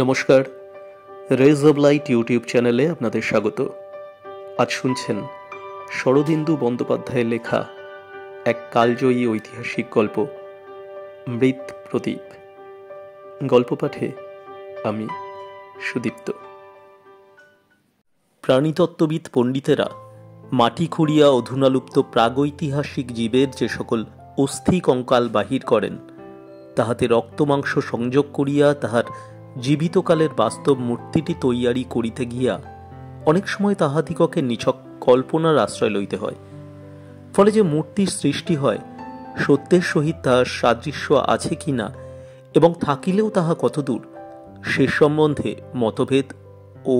নমস্কার raise of light YouTube চ্যানেলে আপনাদের স্বাগত আজ শুনছেন শরদিন্দু বন্দ্যোপাধ্যায়ের লেখা এক কালজয়ী ঐতিহাসিক গল্প মৃত প্রদীপ গল্প পাঠে আমি সুদীপ্ত প্রাণীতত্ত্ববিদ পণ্ডিতেরা মাটি খুঁড়িয়া অধুনালুপ্ত প্রাগৈতিহাসিক জীবের যে সকল অস্থি কঙ্কাল বাহির করেন তাহাতে রক্তমাংস সংযোগ করিয়া তাহার জীবিতকালের বাস্তব মূর্তিটি তৈয়ারি করিতে গিয়া অনেক সময় তাহাদিগকে নিছক কল্পনার আশ্রয় লইতে হয় ফলে যে মূর্তির সৃষ্টি হয় সত্যের সহিত তাহার সাদৃশ্য আছে কি না এবং থাকিলেও তাহা কতদূর সে সম্বন্ধে মতভেদ ও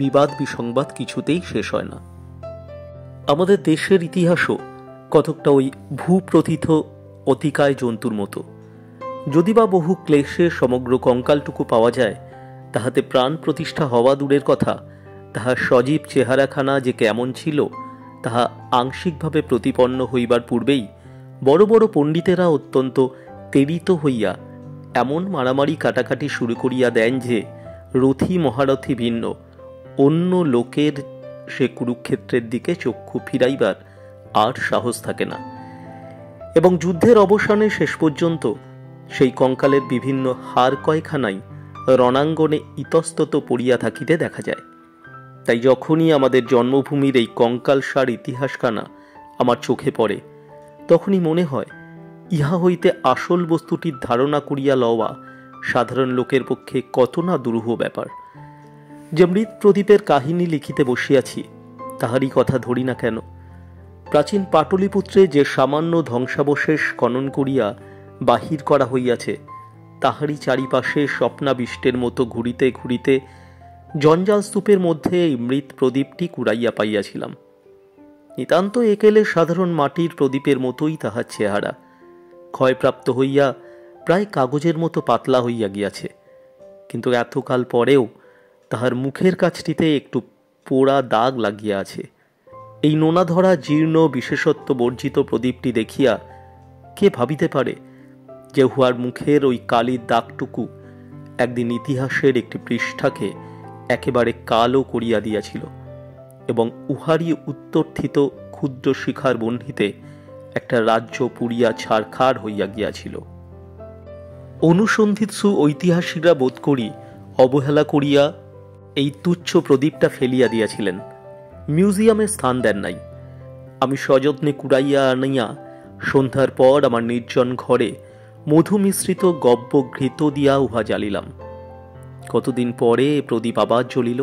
বিবাদ বিসংবাদ কিছুতেই শেষ হয় না আমাদের দেশের ইতিহাসও কতকটা ওই ভূপ্রথিত অতিকায় জন্তুর মতো যদি বা বহু ক্লেশে সমগ্র কঙ্কালটুকু পাওয়া যায় তাহাতে প্রাণ প্রতিষ্ঠা হওয়া দূরের কথা তাহার সজীব চেহারাখানা যে কেমন ছিল তাহা আংশিকভাবে প্রতিপন্ন হইবার পূর্বেই বড় বড় পণ্ডিতেরা অত্যন্ত তেরিত হইয়া এমন মারামারি কাটাকাটি শুরু করিয়া দেন যে রথি মহারথী ভিন্ন অন্য লোকের সে কুরুক্ষেত্রের দিকে চক্ষু ফিরাইবার আর সাহস থাকে না এবং যুদ্ধের অবসানে শেষ পর্যন্ত সেই কঙ্কালের বিভিন্ন হার কয়খানাই রণাঙ্গনে ইতস্তত পড়িয়া থাকিতে দেখা যায় তাই যখনই আমাদের জন্মভূমির এই কঙ্কাল সার ইতিহাসখানা আমার চোখে পড়ে তখনই মনে হয় ইহা হইতে আসল বস্তুটির ধারণা করিয়া লওয়া সাধারণ লোকের পক্ষে কত না দুরূহ ব্যাপার যে মৃত প্রদীপের কাহিনী লিখিতে বসিয়াছি তাহারই কথা ধরি না কেন প্রাচীন পাটলিপুত্রে যে সামান্য ধ্বংসাবশেষ খনন করিয়া বাহির করা হইয়াছে তাহারই চারিপাশে স্বপ্নাবিষ্টের মতো ঘুরিতে ঘুরিতে জঞ্জাল স্তূপের মধ্যে এই মৃত প্রদীপটি কুড়াইয়া পাইয়াছিলাম নিতান্ত একেলে সাধারণ মাটির প্রদীপের মতোই তাহার চেহারা ক্ষয়প্রাপ্ত হইয়া প্রায় কাগজের মতো পাতলা হইয়া গিয়াছে কিন্তু এতকাল পরেও তাহার মুখের কাছটিতে একটু পোড়া দাগ লাগিয়া আছে এই নোনাধরা জীর্ণ বিশেষত্ব বর্জিত প্রদীপটি দেখিয়া কে ভাবিতে পারে জেহুয়ার মুখের ওই কালির দাগটুকু একদিন ইতিহাসের একটি পৃষ্ঠাকে একেবারে কালো করিয়া দিয়াছিল এবং উহারই উত্তরথিত ক্ষুদ্র শিখার বন্ধিতে একটা রাজ্য পুড়িয়া ছাড়খার হইয়া গিয়াছিল অনুসন্ধিৎসু ঐতিহাসিকরা বোধ করি অবহেলা করিয়া এই তুচ্ছ প্রদীপটা ফেলিয়া দিয়াছিলেন মিউজিয়ামে স্থান দেন নাই আমি সযত্নে কুড়াইয়া আনাইয়া সন্ধ্যার পর আমার নির্জন ঘরে মধু মিশ্রিত গব্য ঘৃত দিয়া উহা জ্বালিলাম কতদিন পরে প্রদীপ আবার জ্বলিল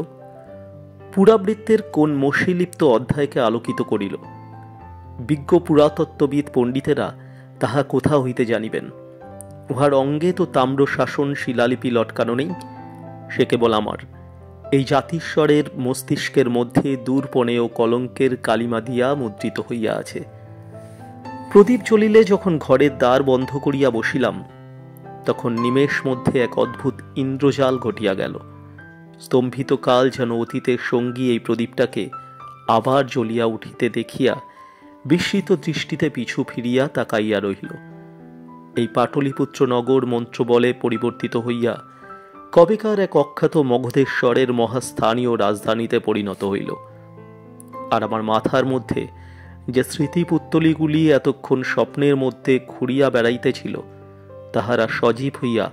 পুরাবৃত্তের কোন মশীলিপ্ত অধ্যায়কে আলোকিত করিল বিজ্ঞ পুরাতত্ত্ববিদ পণ্ডিতেরা তাহা কোথা হইতে জানিবেন উহার অঙ্গে তো তাম্র শাসন শিলালিপি লটকানো নেই সে কেবল আমার এই জাতিস্বরের মস্তিষ্কের মধ্যে দূরপণে ও কলঙ্কের কালিমা দিয়া মুদ্রিত হইয়া আছে প্রদীপ চলিলে যখন ঘরের দ্বার বন্ধ করিয়া বসিলাম তখন নিমেষ মধ্যে এক অদ্ভুত ইন্দ্রজাল ঘটিয়া গেল স্তম্ভিত কাল যেন অতীতের সঙ্গী এই প্রদীপটাকে আবার জ্বলিয়া উঠিতে দেখিয়া বিস্মিত দৃষ্টিতে পিছু ফিরিয়া তাকাইয়া রহিল এই পাটলিপুত্র নগর মন্ত্রবলে পরিবর্তিত হইয়া কবেকার এক অখ্যাত মগধেশ্বরের মহাস্থানীয় রাজধানীতে পরিণত হইল আর আমার মাথার মধ্যে যে স্মৃতিপুত্তলিগুলি এতক্ষণ স্বপ্নের মধ্যে ঘুরিয়া বেড়াইতেছিল তাহারা সজীব হইয়া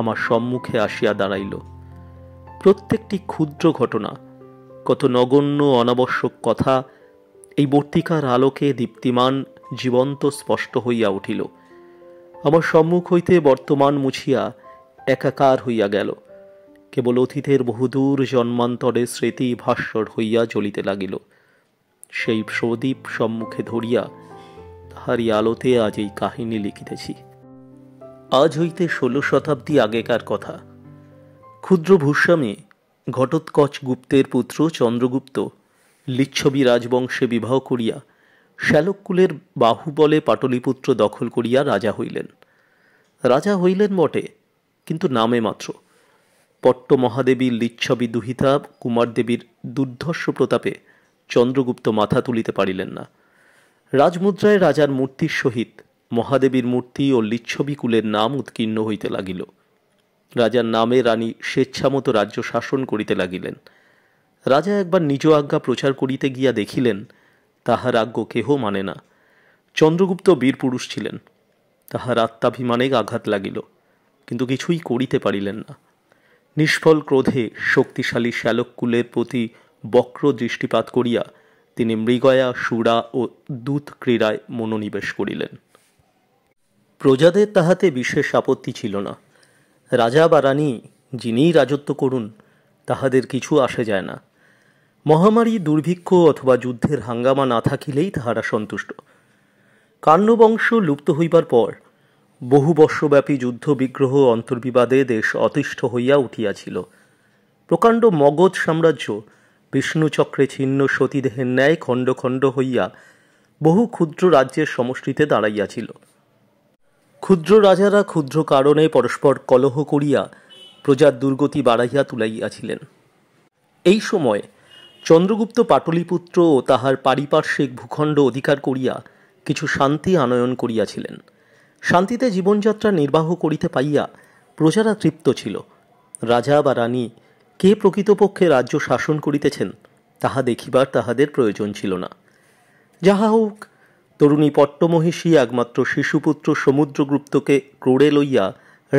আমার সম্মুখে আসিয়া দাঁড়াইল প্রত্যেকটি ক্ষুদ্র ঘটনা কত নগণ্য অনাবশ্যক কথা এই বর্তিকার আলোকে দীপ্তিমান জীবন্ত স্পষ্ট হইয়া উঠিল আমার সম্মুখ হইতে বর্তমান মুছিয়া একাকার হইয়া গেল কেবল অতীতের বহুদূর জন্মান্তরে স্মৃতি ভাস্বর হইয়া চলিতে লাগিল সেই প্রদীপ সম্মুখে ধরিয়া তাহারই আলোতে আজ এই কাহিনী লিখিতেছি আজ হইতে ষোলো শতাব্দী আগেকার কথা ক্ষুদ্র ভূস্বামী ঘটোৎকচ গুপ্তের পুত্র চন্দ্রগুপ্ত লিচ্ছবি রাজবংশে বিবাহ করিয়া শ্যালককুলের বাহুবলে পাটলিপুত্র দখল করিয়া রাজা হইলেন রাজা হইলেন বটে কিন্তু নামে মাত্র পট্ট মহাদেবীর লিচ্ছবি দুহিতা কুমারদেবীর দুর্ধর্ষ প্রতাপে চন্দ্রগুপ্ত মাথা তুলিতে পারিলেন না রাজমুদ্রায় রাজার মূর্তির সহিত মহাদেবীর মূর্তি ও লিচ্ছবি কুলের নাম উৎকীর্ণ হইতে লাগিল রাজার নামে রানী স্বেচ্ছামতো রাজ্য শাসন করিতে লাগিলেন রাজা একবার নিজ আজ্ঞা প্রচার করিতে গিয়া দেখিলেন তাহার আজ্ঞ কেহ মানে না চন্দ্রগুপ্ত বীরপুরুষ ছিলেন তাহার আত্মাভিমানে আঘাত লাগিল কিন্তু কিছুই করিতে পারিলেন না নিষ্ফল ক্রোধে শক্তিশালী কুলের প্রতি বক্র দৃষ্টিপাত করিয়া তিনি মৃগয়া সুরা ও দূত ক্রীড়ায় মনোনিবেশ করিলেন প্রজাদের তাহাতে বিশেষ আপত্তি ছিল না রাজা বা রানী যিনিই রাজত্ব করুন তাহাদের কিছু আসে যায় না মহামারী দুর্ভিক্ষ অথবা যুদ্ধের হাঙ্গামা না থাকিলেই তাহারা সন্তুষ্ট কান্নবংশ লুপ্ত হইবার পর বহু বর্ষব্যাপী যুদ্ধ বিগ্রহ অন্তর্বিবাদে দেশ অতিষ্ঠ হইয়া উঠিয়াছিল প্রকাণ্ড মগধ সাম্রাজ্য বিষ্ণুচক্রে ছিন্ন সতীদেহের ন্যায় খণ্ড খণ্ড হইয়া বহু ক্ষুদ্র রাজ্যের সমষ্টিতে দাঁড়াইয়াছিল ক্ষুদ্র রাজারা ক্ষুদ্র কারণে পরস্পর কলহ করিয়া প্রজার দুর্গতি বাড়াইয়া তুলাইয়াছিলেন এই সময় চন্দ্রগুপ্ত পাটলিপুত্র ও তাহার পারিপার্শ্বিক ভূখণ্ড অধিকার করিয়া কিছু শান্তি আনয়ন করিয়াছিলেন শান্তিতে জীবনযাত্রা নির্বাহ করিতে পাইয়া প্রজারা তৃপ্ত ছিল রাজা বা রানী কে প্রকৃতপক্ষে রাজ্য শাসন করিতেছেন তাহা দেখিবার তাহাদের প্রয়োজন ছিল না যাহা হোক তরুণী পট্টমহিষী একমাত্র শিশুপুত্র সমুদ্রগুপ্তকে ক্রোড়ে লইয়া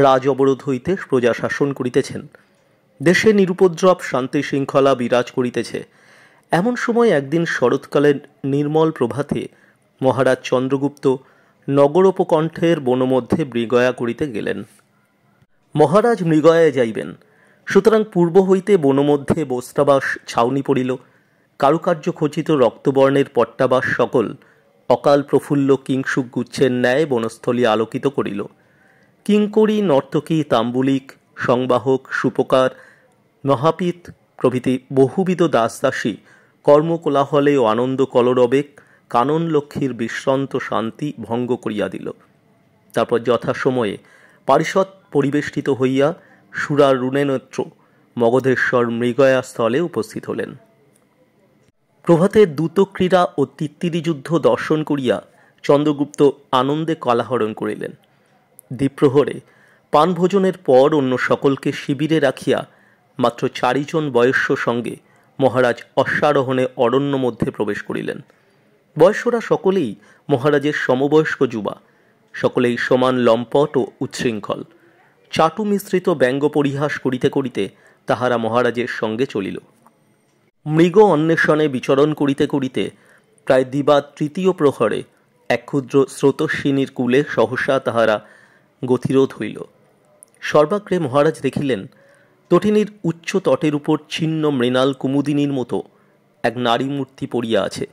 রাজ অবরোধ হইতে প্রজা শাসন করিতেছেন দেশে নিরুপদ্রব শান্তি শৃঙ্খলা বিরাজ করিতেছে এমন সময় একদিন শরৎকালের নির্মল প্রভাতে মহারাজ চন্দ্রগুপ্ত নগরোপকণ্ঠের বনমধ্যে মৃগয়া করিতে গেলেন মহারাজ মৃগয়ায় যাইবেন সুতরাং পূর্ব হইতে বনমধ্যে বোস্তাবাস ছাউনি পড়িল কারুকার্য খচিত রক্তবর্ণের পট্টাবাস সকল অকাল প্রফুল্ল কিংসুক গুচ্ছের ন্যায় বনস্থলী আলোকিত করিল কিঙ্করী নর্তকী তাম্বুলিক সংবাহক সুপকার মহাপিত প্রভৃতি বহুবিধ দাসদাসী কর্মকোলাহলে ও আনন্দ কলরবেক কানন লক্ষ্মীর বিশ্রান্ত শান্তি ভঙ্গ করিয়া দিল তারপর যথাসময়ে পারিষদ পরিবেষ্টিত হইয়া সুরার রুণেনেত্র মগধেশ্বর মৃগয়া স্থলে উপস্থিত হলেন প্রভাতে দ্রুতক্রীড়া ও তিত্তিরি যুদ্ধ দর্শন করিয়া চন্দ্রগুপ্ত আনন্দে কলাহরণ করিলেন দ্বীপ্রহরে পানভোজনের পর অন্য সকলকে শিবিরে রাখিয়া মাত্র চারিজন বয়স্য সঙ্গে মহারাজ অশ্বারোহণে অরণ্য মধ্যে প্রবেশ করিলেন বয়স্যরা সকলেই মহারাজের সমবয়স্ক যুবা সকলেই সমান লম্পট ও উচ্ছৃঙ্খল চাটু মিশ্রিত ব্যঙ্গ পরিহাস করিতে করিতে তাহারা মহারাজের সঙ্গে চলিল মৃগ অন্বেষণে বিচরণ করিতে করিতে প্রায় দিবা তৃতীয় প্রহরে এক ক্ষুদ্র স্রোতস্বিনীর কুলে সহসা তাহারা গতিরোধ হইল সর্বাগ্রে মহারাজ দেখিলেন তটিনীর উচ্চ তটের উপর ছিন্ন মৃণাল কুমুদিনীর মতো এক নারী মূর্তি পড়িয়া আছে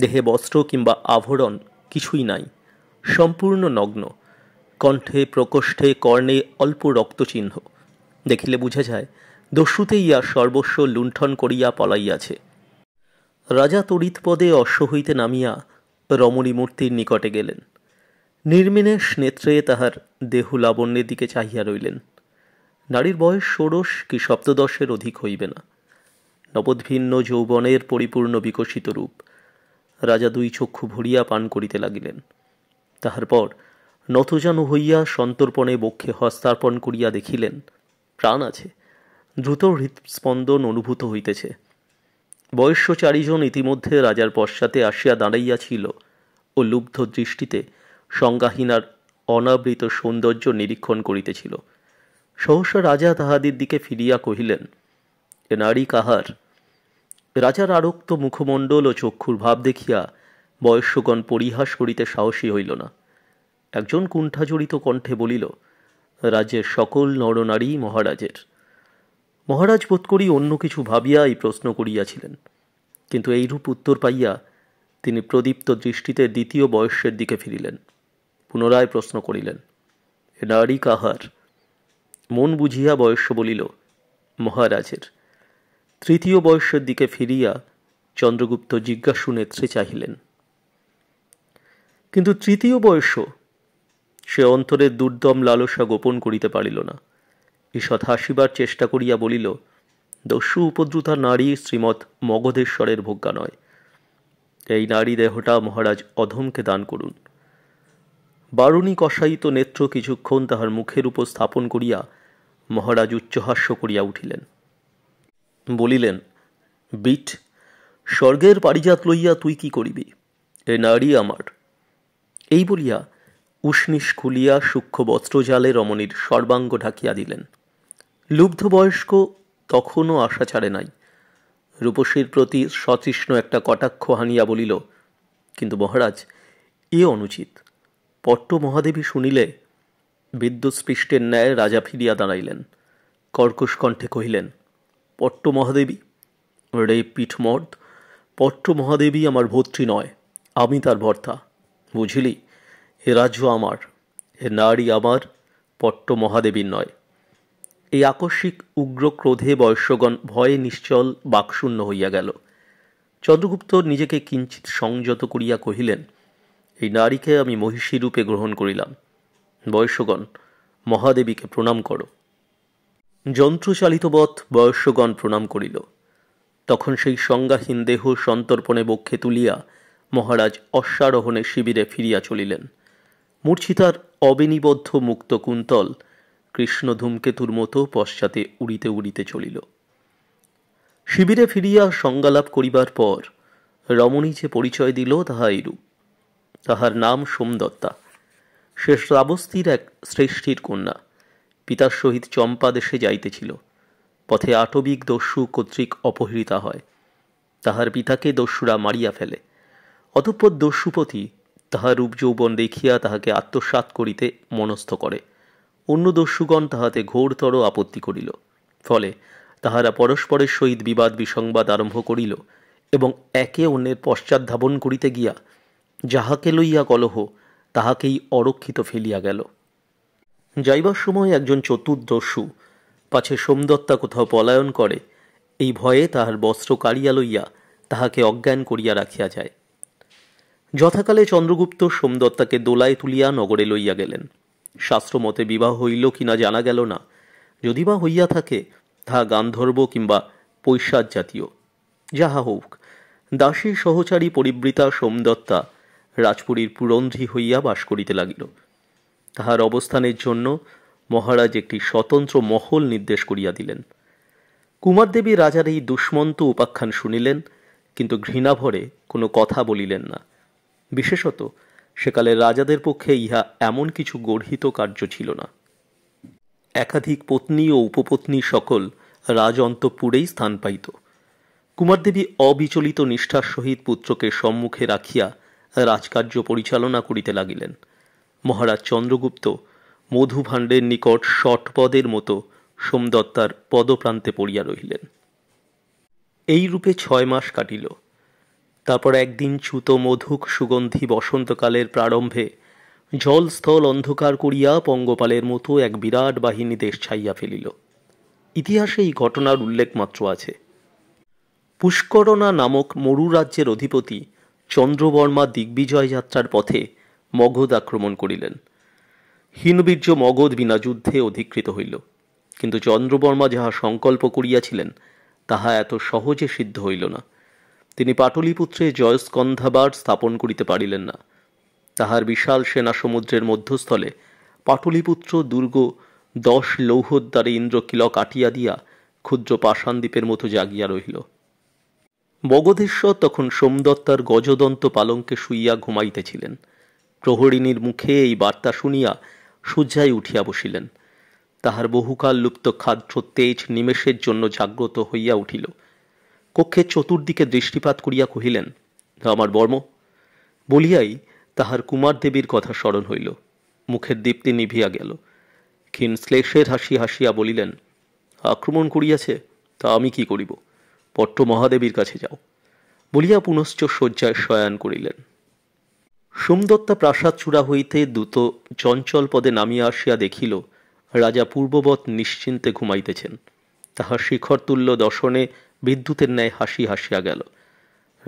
দেহে বস্ত্র কিংবা আভরণ কিছুই নাই সম্পূর্ণ নগ্ন কণ্ঠে প্রকোষ্ঠে কর্ণে অল্প রক্তচিহ্ন দেখিলে বুঝা যায় দস্যুতে ইয়া সর্বস্ব লুণ্ঠন করিয়া পলাইয়াছে রাজা তড়িৎপদে অশ্ব হইতে নামিয়া রমণী মূর্তির নিকটে গেলেন নির্মিনেশ নেত্রে তাহার দেহ লাবণ্যের দিকে চাহিয়া রইলেন নারীর বয়স ষোড়শ কি সপ্তদশের অধিক হইবে না নবদ্ভিন্ন যৌবনের পরিপূর্ণ বিকশিত রূপ রাজা দুই চক্ষু ভরিয়া পান করিতে লাগিলেন তাহার পর নথজানু হইয়া সন্তর্পণে বক্ষে হস্তার্পণ করিয়া দেখিলেন প্রাণ আছে দ্রুত হৃৎস্পন্দন অনুভূত হইতেছে বয়স্য চারিজন ইতিমধ্যে রাজার পশ্চাতে আসিয়া দাঁড়াইয়াছিল ও লুব্ধ দৃষ্টিতে সংজ্ঞাহীনার অনাবৃত সৌন্দর্য নিরীক্ষণ করিতেছিল সহসা রাজা তাহাদের দিকে ফিরিয়া কহিলেন এ নারী কাহার রাজার আরক্ত মুখমণ্ডল ও চক্ষুর ভাব দেখিয়া বয়স্যগণ পরিহাস করিতে সাহসী হইল না একজন কুণ্ঠাজড়িত কণ্ঠে বলিল রাজ্যের সকল নরনারী মহারাজের মহারাজ বোধ করি অন্য কিছু ভাবিয়া এই প্রশ্ন করিয়াছিলেন কিন্তু এইরূপ উত্তর পাইয়া তিনি প্রদীপ্ত দৃষ্টিতে দ্বিতীয় বয়সের দিকে ফিরিলেন পুনরায় প্রশ্ন করিলেন নারী কাহার মন বুঝিয়া বয়স্য বলিল মহারাজের তৃতীয় বয়সের দিকে ফিরিয়া চন্দ্রগুপ্ত জিজ্ঞাসু নেত্রে চাহিলেন কিন্তু তৃতীয় বয়স্য সে অন্তরের দুর্দম লালসা গোপন করিতে পারিল না ঈষৎ হাসিবার চেষ্টা করিয়া বলিল দস্যু উপদ্রুতা নারী শ্রীমৎ মগধেশ্বরের ভোগ্যা নয় এই নারী দেহটা মহারাজ অধমকে দান করুন বারুণী কষায়িত নেত্র কিছুক্ষণ তাহার মুখের উপর স্থাপন করিয়া মহারাজ উচ্চহাস্য করিয়া উঠিলেন বলিলেন বিট স্বর্গের পারিজাত লইয়া তুই কি করিবি এ নারী আমার এই বলিয়া উষ্ণিস খুলিয়া সূক্ষ্ম বস্ত্রজালে রমণীর সর্বাঙ্গ ঢাকিয়া দিলেন লুব্ধবয়স্ক তখনও আশা ছাড়ে নাই রূপসীর প্রতি সতৃষ্ণ একটা কটাক্ষ হানিয়া বলিল কিন্তু মহারাজ এ অনুচিত পট্ট মহাদেবী শুনিলে বিদ্যুৎস্পৃষ্টের ন্যায় রাজা ফিরিয়া দাঁড়াইলেন কর্কশ কণ্ঠে কহিলেন পট্ট মহাদেবী রে পিঠমর্দ পট্ট মহাদেবী আমার ভর্তি নয় আমি তার ভর্তা বুঝিলি হে রাজু আমার হে নারী আমার পট্ট মহাদেবীর নয় এই আকস্মিক উগ্র ক্রোধে বয়স্যগণ ভয়ে নিশ্চল বাকশূন্য হইয়া গেল চন্দ্রগুপ্ত নিজেকে কিঞ্চিত সংযত করিয়া কহিলেন এই নারীকে আমি মহিষী রূপে গ্রহণ করিলাম বয়স্যগণ মহাদেবীকে প্রণাম যন্ত্রচালিত বধ বয়স্যগণ প্রণাম করিল তখন সেই সংজ্ঞাহীন দেহ সন্তর্পণে বক্ষে তুলিয়া মহারাজ অশ্বারোহণে শিবিরে ফিরিয়া চলিলেন মূর্ছিতার অবিনিবদ্ধ মুক্ত কুন্তল কৃষ্ণ ধূমকেতুর মতো পশ্চাতে উড়িতে উড়িতে চলিল শিবিরে ফিরিয়া সংজ্ঞালাপ করিবার পর রমণী যে পরিচয় দিল তাহা এরূপ তাহার নাম সোমদত্তা সে শ্রাবস্তির এক শ্রেষ্ঠীর কন্যা পিতার সহিত চম্পা দেশে যাইতেছিল পথে আটবিক দস্যু কর্তৃক অপহৃতা হয় তাহার পিতাকে দস্যুরা মারিয়া ফেলে অতঃপর দস্যুপতি তাহার রূপ যৌবন দেখিয়া তাহাকে আত্মসাত করিতে মনস্থ করে অন্য দস্যুগণ তাহাতে ঘোরতর আপত্তি করিল ফলে তাহারা পরস্পরের সহিত বিবাদ বিসংবাদ আরম্ভ করিল এবং একে অন্যের পশ্চাৎধাবন ধাবন করিতে গিয়া যাহাকে লইয়া কলহ তাহাকেই অরক্ষিত ফেলিয়া গেল যাইবার সময় একজন চতুর্দস্যু পাছে সোমদত্তা কোথাও পলায়ন করে এই ভয়ে তাহার বস্ত্র কাড়িয়া লইয়া তাহাকে অজ্ঞান করিয়া রাখিয়া যায় যথাকালে চন্দ্রগুপ্ত সোমদত্তাকে দোলায় তুলিয়া নগরে লইয়া গেলেন শাস্ত্রমতে বিবাহ হইল কিনা জানা গেল না যদি বা হইয়া থাকে তাহা গান্ধর্ব কিংবা পৈশাদ জাতীয় যাহা হোক দাসী সহচারী পরিবৃতা সোমদত্তা রাজপুরীর পুরন্ধি হইয়া বাস করিতে লাগিল তাহার অবস্থানের জন্য মহারাজ একটি স্বতন্ত্র মহল নির্দেশ করিয়া দিলেন কুমারদেবী রাজার এই দুষ্মন্ত উপাখ্যান শুনিলেন কিন্তু ঘৃণাভরে কোনো কথা বলিলেন না বিশেষত সেকালে রাজাদের পক্ষে ইহা এমন কিছু গর্হিত কার্য ছিল না একাধিক পত্নী ও উপপত্নী সকল রাজ অন্তপুরেই স্থান পাইত কুমারদেবী অবিচলিত নিষ্ঠার সহিত পুত্রকে সম্মুখে রাখিয়া রাজকার্য পরিচালনা করিতে লাগিলেন মহারাজ চন্দ্রগুপ্ত মধুভাণ্ডের নিকট ষটপদের মতো সোমদত্তার পদপ্রান্তে পড়িয়া রহিলেন এই রূপে ছয় মাস কাটিল তারপর একদিন চুত মধুক সুগন্ধি বসন্তকালের প্রারম্ভে জলস্থল অন্ধকার করিয়া পঙ্গপালের মতো এক বিরাট বাহিনী দেশ ছাইয়া ফেলিল ইতিহাসে এই ঘটনার উল্লেখ মাত্র আছে পুষ্করণা নামক মরু রাজ্যের অধিপতি চন্দ্রবর্মা দিগ্বিজয় যাত্রার পথে মগধ আক্রমণ করিলেন হীনবীর্য মগধ বিনা যুদ্ধে অধিকৃত হইল কিন্তু চন্দ্রবর্মা যাহা সংকল্প করিয়াছিলেন তাহা এত সহজে সিদ্ধ হইল না তিনি পাটলিপুত্রে জয়স্কন্ধাবার স্থাপন করিতে পারিলেন না তাহার বিশাল সেনা সমুদ্রের মধ্যস্থলে পাটলিপুত্র দুর্গ দশ লৌহদ্বারে দ্বারে ইন্দ্রকিলক কাটিয়া দিয়া ক্ষুদ্র পাষাণদ্বীপের মতো জাগিয়া রহিল বগধেশ্বর তখন সোমদত্তার গজদন্ত পালঙ্কে শুইয়া ঘুমাইতেছিলেন প্রহরিণীর মুখে এই বার্তা শুনিয়া সূর্যায় উঠিয়া বসিলেন তাহার বহুকাল লুপ্ত খাদ্য তেজ নিমেষের জন্য জাগ্রত হইয়া উঠিল কক্ষে চতুর্দিকে দৃষ্টিপাত করিয়া কহিলেন আমার বর্ম বলিয়াই তাহার কুমার দেবীর কথা স্মরণ হইল মুখের দীপ্তি নিভিয়া গেল ক্ষীণশ্লেষের হাসি হাসিয়া বলিলেন আক্রমণ করিয়াছে তা আমি কি করিব পট্ট মহাদেবীর কাছে যাও বলিয়া পুনশ্চ শয্যায় শয়ান করিলেন সোমদত্তা প্রাসাদ চূড়া হইতে দ্রুত চঞ্চল পদে নামিয়া আসিয়া দেখিল রাজা পূর্ববৎ নিশ্চিন্তে ঘুমাইতেছেন তাহার শিখর তুল্য দর্শনে বিদ্যুতের ন্যায় হাসি হাসিয়া গেল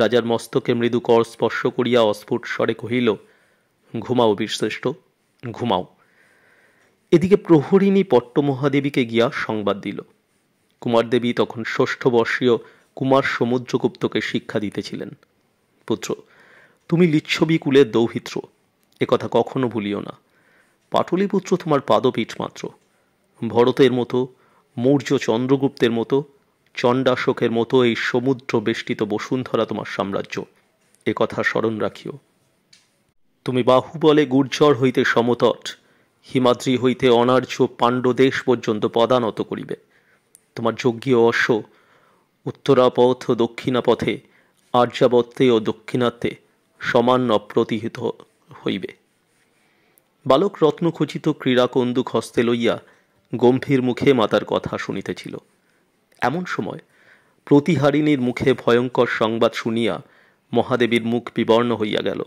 রাজার মস্তকে মৃদু কর স্পর্শ করিয়া অস্ফুট স্বরে কহিল ঘুমাও বীরশ্রেষ্ঠ ঘুমাও এদিকে প্রহরিণী পট্টমহাদেবীকে গিয়া সংবাদ দিল কুমারদেবী তখন ষষ্ঠ বর্ষীয় কুমার সমুদ্রগুপ্তকে শিক্ষা দিতেছিলেন পুত্র তুমি লিচ্ছবি কুলের দৌহিত্র একথা কখনো ভুলিও না পাটলিপুত্র তোমার পাদপীঠ মাত্র ভরতের মতো মৌর্য চন্দ্রগুপ্তের মতো চণ্ডাশোকের মতো এই সমুদ্র বেষ্টিত বসুন্ধরা তোমার সাম্রাজ্য এ কথা স্মরণ রাখিও তুমি বাহুবলে গুর্জর হইতে সমতট হিমাদ্রি হইতে অনার্য পাণ্ডদেশ পর্যন্ত পদানত করিবে তোমার যজ্ঞীয় অশ্ব উত্তরাপথ ও দক্ষিণাপথে আর্যাবত্তে ও দক্ষিণাত্যে সমান অপ্রতিহিত হইবে বালক রত্নখচিত ক্রীড়াকন্দুক হস্তে লইয়া গম্ভীর মুখে মাতার কথা শুনিতেছিল এমন সময় প্রতিহারিণীর মুখে ভয়ঙ্কর সংবাদ শুনিয়া মহাদেবীর মুখ বিবর্ণ হইয়া গেল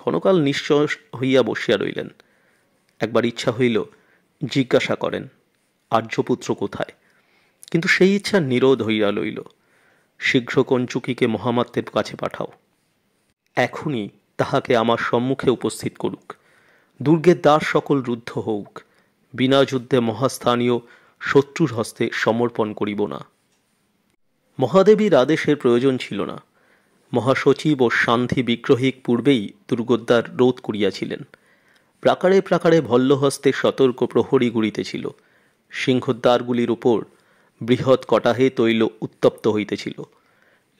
ক্ষণকাল নিশ্চয় হইয়া বসিয়া রইলেন একবার ইচ্ছা হইল জিজ্ঞাসা করেন আর্যপুত্র কোথায় কিন্তু সেই ইচ্ছা নিরোধ হইয়া লইল শীঘ্র কঞ্চুকিকে মহামাত্যের কাছে পাঠাও এখনই তাহাকে আমার সম্মুখে উপস্থিত করুক দুর্গের দ্বার সকল রুদ্ধ হউক বিনা যুদ্ধে মহাস্থানীয় শত্রুর হস্তে সমর্পণ করিব না মহাদেবীর আদেশের প্রয়োজন ছিল না মহাসচিব ও শান্তি বিগ্রহিক পূর্বেই দুর্গোদ্দার রোধ করিয়াছিলেন প্রাকারে প্রাকারে ভল্লহস্তে সতর্ক প্রহরী গুড়িতেছিল সিংহদ্বারগুলির উপর বৃহৎ কটাহে তৈল উত্তপ্ত হইতেছিল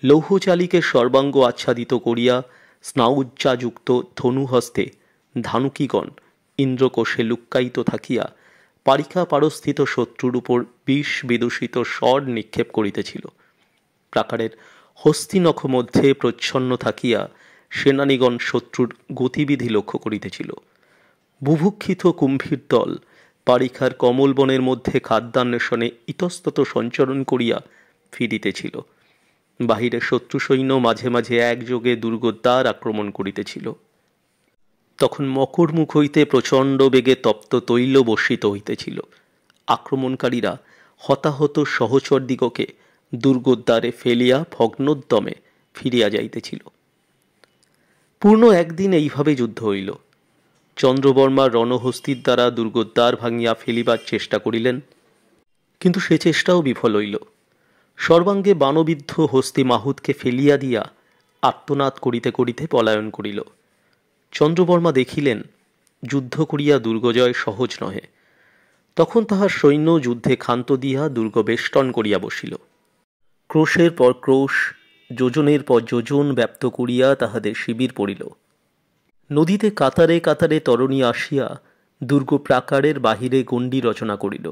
লৌহচালিকে সর্বাঙ্গ আচ্ছাদিত করিয়া স্নাউজ্জাযুক্ত ধনুহস্তে ধানুকীগণ ইন্দ্রকোষে লুক্কায়িত থাকিয়া পারিখা পারস্থিত শত্রুর উপর বিষ বিদূষিত স্বর নিক্ষেপ করিতেছিল প্রাকারের হস্তিনখ মধ্যে প্রচ্ছন্ন থাকিয়া সেনানিগণ শত্রুর গতিবিধি লক্ষ্য করিতেছিল বুভুক্ষিত কুম্ভীর দল পারিখার কমলবনের মধ্যে খাদ্যান্বেষণে ইতস্তত সঞ্চরণ করিয়া ফিরিতেছিল বাহিরে শত্রু সৈন্য মাঝে মাঝে একযোগে দুর্গদ্বার আক্রমণ করিতেছিল তখন মকরমুখ হইতে প্রচণ্ড বেগে তপ্ত তৈল বর্ষিত হইতেছিল আক্রমণকারীরা হতাহত সহচরদিগকে দুর্গোদ্বারে ফেলিয়া ভগ্নোদ্যমে ফিরিয়া যাইতেছিল পূর্ণ একদিন এইভাবে যুদ্ধ হইল চন্দ্রবর্মা রণহস্তির দ্বারা দুর্গোদ্দ্বার ভাঙিয়া ফেলিবার চেষ্টা করিলেন কিন্তু সে চেষ্টাও বিফল হইল সর্বাঙ্গে বানবিদ্ধ হস্তি মাহুতকে ফেলিয়া দিয়া আত্মনাদ করিতে করিতে পলায়ন করিল চন্দ্রবর্মা দেখিলেন যুদ্ধ করিয়া দুর্গজয় সহজ নহে তখন তাহার সৈন্য যুদ্ধে ক্ষান্ত দিয়া দুর্গ বেষ্টন করিয়া বসিল ক্রোশের পর ক্রোশ যোজনের পর যোজন ব্যপ্ত করিয়া তাহাদের শিবির পড়িল নদীতে কাতারে কাতারে তরণী আসিয়া দুর্গ প্রাকারের বাহিরে গণ্ডি রচনা করিল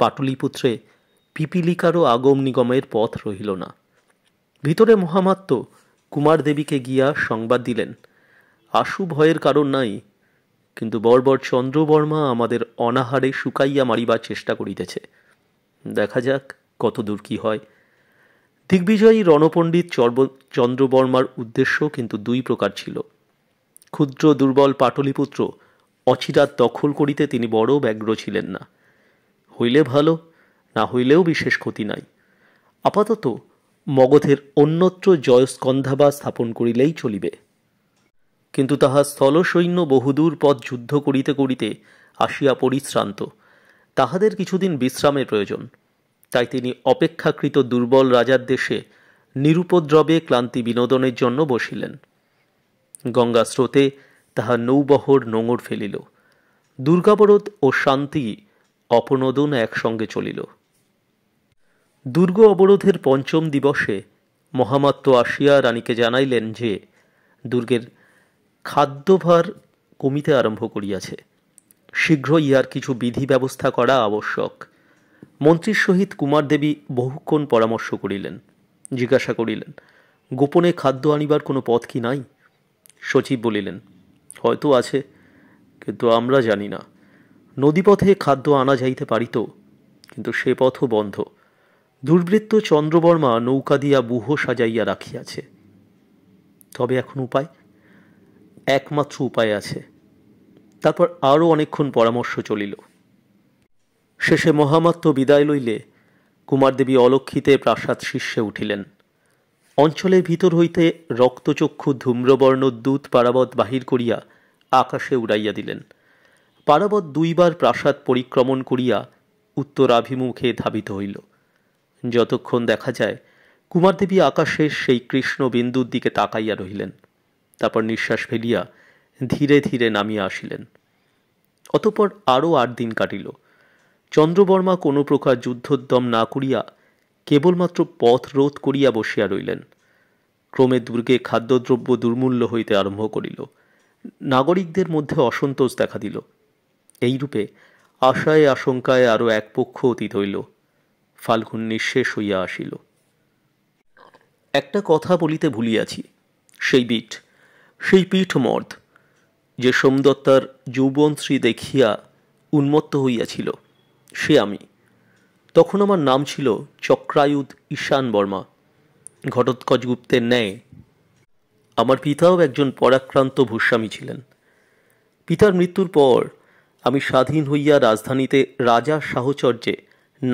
পাটলিপুত্রে পিপিলিকারও আগম নিগমের পথ রহিল না ভিতরে মহামাত্য কুমার দেবীকে গিয়া সংবাদ দিলেন আশু ভয়ের কারণ নাই কিন্তু বর্বর চন্দ্রবর্মা আমাদের অনাহারে শুকাইয়া মারিবার চেষ্টা করিতেছে দেখা যাক কত দূর কি হয় দিগ্বিজয়ী রণপণ্ডিত চন্দ্রবর্মার উদ্দেশ্য কিন্তু দুই প্রকার ছিল ক্ষুদ্র দুর্বল পাটলিপুত্র অচিরাত দখল করিতে তিনি বড় ব্যগ্র ছিলেন না হইলে ভালো না হইলেও বিশেষ ক্ষতি নাই আপাতত মগধের অন্যত্র জয়স্কন্ধাবা স্থাপন করিলেই চলিবে কিন্তু তাহা স্থলসৈন্য বহুদূর পথ যুদ্ধ করিতে করিতে আসিয়া পরিশ্রান্ত তাহাদের কিছুদিন বিশ্রামের প্রয়োজন তাই তিনি অপেক্ষাকৃত দুর্বল রাজার দেশে নিরুপদ্রবে ক্লান্তি বিনোদনের জন্য বসিলেন গঙ্গা স্রোতে তাহা নৌবহর নোঙর ফেলিল দুর্গাবরত ও শান্তি অপনোদন একসঙ্গে চলিল দুর্গ অবরোধের পঞ্চম দিবসে মহামাত্য আসিয়া রানীকে জানাইলেন যে দুর্গের খাদ্যভার কমিতে আরম্ভ করিয়াছে শীঘ্র ইহার কিছু বিধি ব্যবস্থা করা আবশ্যক মন্ত্রীর সহিত কুমারদেবী বহুক্ষণ পরামর্শ করিলেন জিজ্ঞাসা করিলেন গোপনে খাদ্য আনিবার কোনো পথ কি নাই সচিব বলিলেন হয়তো আছে কিন্তু আমরা জানি না নদীপথে খাদ্য আনা যাইতে পারিত কিন্তু সে পথও বন্ধ দুর্বৃত্ত চন্দ্রবর্মা নৌকা দিয়া বুহ সাজাইয়া রাখিয়াছে তবে এখন উপায় একমাত্র উপায় আছে তারপর আরও অনেকক্ষণ পরামর্শ চলিল শেষে মহামাত্য বিদায় লইলে কুমারদেবী অলক্ষিতে প্রাসাদ শীর্ষে উঠিলেন অঞ্চলের ভিতর হইতে রক্তচক্ষু ধূম্রবর্ণ দূত পারাবত বাহির করিয়া আকাশে উড়াইয়া দিলেন পারাবত দুইবার প্রাসাদ পরিক্রমণ করিয়া উত্তরাভিমুখে ধাবিত হইল যতক্ষণ দেখা যায় কুমারদেবী আকাশের সেই কৃষ্ণ বিন্দুর দিকে তাকাইয়া রহিলেন তারপর নিঃশ্বাস ফেলিয়া ধীরে ধীরে নামিয়া আসিলেন অতপর আরও আট দিন কাটিল চন্দ্রবর্মা কোনো প্রকার যুদ্ধোদ্যম না করিয়া কেবলমাত্র পথ রোধ করিয়া বসিয়া রইলেন ক্রমে দুর্গে খাদ্যদ্রব্য দুর্মূল্য হইতে আরম্ভ করিল নাগরিকদের মধ্যে অসন্তোষ দেখা দিল এইরূপে আশায় আশঙ্কায় আরও এক পক্ষ অতীত হইল ফাল্গুন নিঃশেষ হইয়া আসিল একটা কথা বলিতে ভুলিয়াছি সেই বিট সেই পীঠমর্দ যে সোমদত্তার যৌবনশ্রী দেখিয়া উন্মত্ত হইয়াছিল সে আমি তখন আমার নাম ছিল চক্রায়ুধ ঈশান বর্মা ঘটোৎকচ গুপ্তের ন্যায় আমার পিতাও একজন পরাক্রান্ত ভূস্বামী ছিলেন পিতার মৃত্যুর পর আমি স্বাধীন হইয়া রাজধানীতে রাজা সাহচর্যে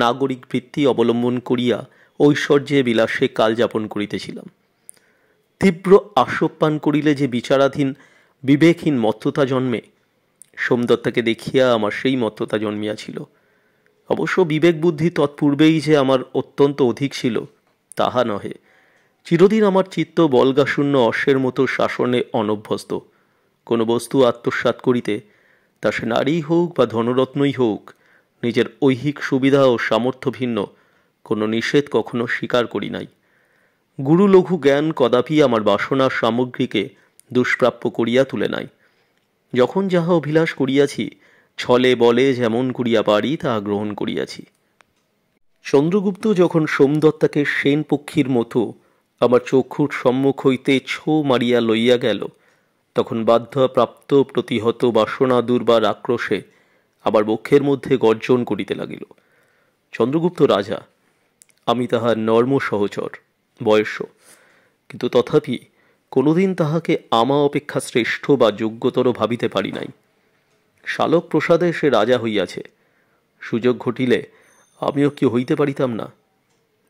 নাগরিক বৃত্তি অবলম্বন করিয়া ঐশ্বর্যে বিলাসে কাল যাপন করিতেছিলাম তীব্র আস্যপান করিলে যে বিচারাধীন বিবেকহীন মত্ততা জন্মে সোমদত্তাকে দেখিয়া আমার সেই মত্ততা জন্মিয়াছিল অবশ্য বিবেক বুদ্ধি তৎপূর্বেই যে আমার অত্যন্ত অধিক ছিল তাহা নহে চিরদিন আমার চিত্ত বলগাশূন্য অশ্বের মতো শাসনে অনভ্যস্ত কোনো বস্তু আত্মসাত করিতে তা সে নারী হোক বা ধনরত্নই হোক নিজের ঐহিক সুবিধা ও সামর্থ্য ভিন্ন কোনো নিষেধ কখনো স্বীকার করি নাই গুরুলঘু জ্ঞান কদাপি আমার বাসনার সামগ্রীকে দুষ্প্রাপ্য করিয়া তুলে নাই যখন যাহা অভিলাষ করিয়াছি ছলে বলে যেমন করিয়া পারি তাহা গ্রহণ করিয়াছি চন্দ্রগুপ্ত যখন সোমদত্তাকে সেন পক্ষীর মতো আমার চক্ষুর সম্মুখ হইতে ছো মারিয়া লইয়া গেল তখন বাধ্যপ্রাপ্ত প্রতিহত বাসনা দুর্বার আক্রোশে আবার বক্ষের মধ্যে গর্জন করিতে লাগিল চন্দ্রগুপ্ত রাজা আমি তাহার নর্ম সহচর বয়স্য কিন্তু তথাপি কোনোদিন তাহাকে আমা অপেক্ষা শ্রেষ্ঠ বা যোগ্যতর ভাবিতে পারি নাই শালক প্রসাদে সে রাজা হইয়াছে সুযোগ ঘটিলে আমিও কি হইতে পারিতাম না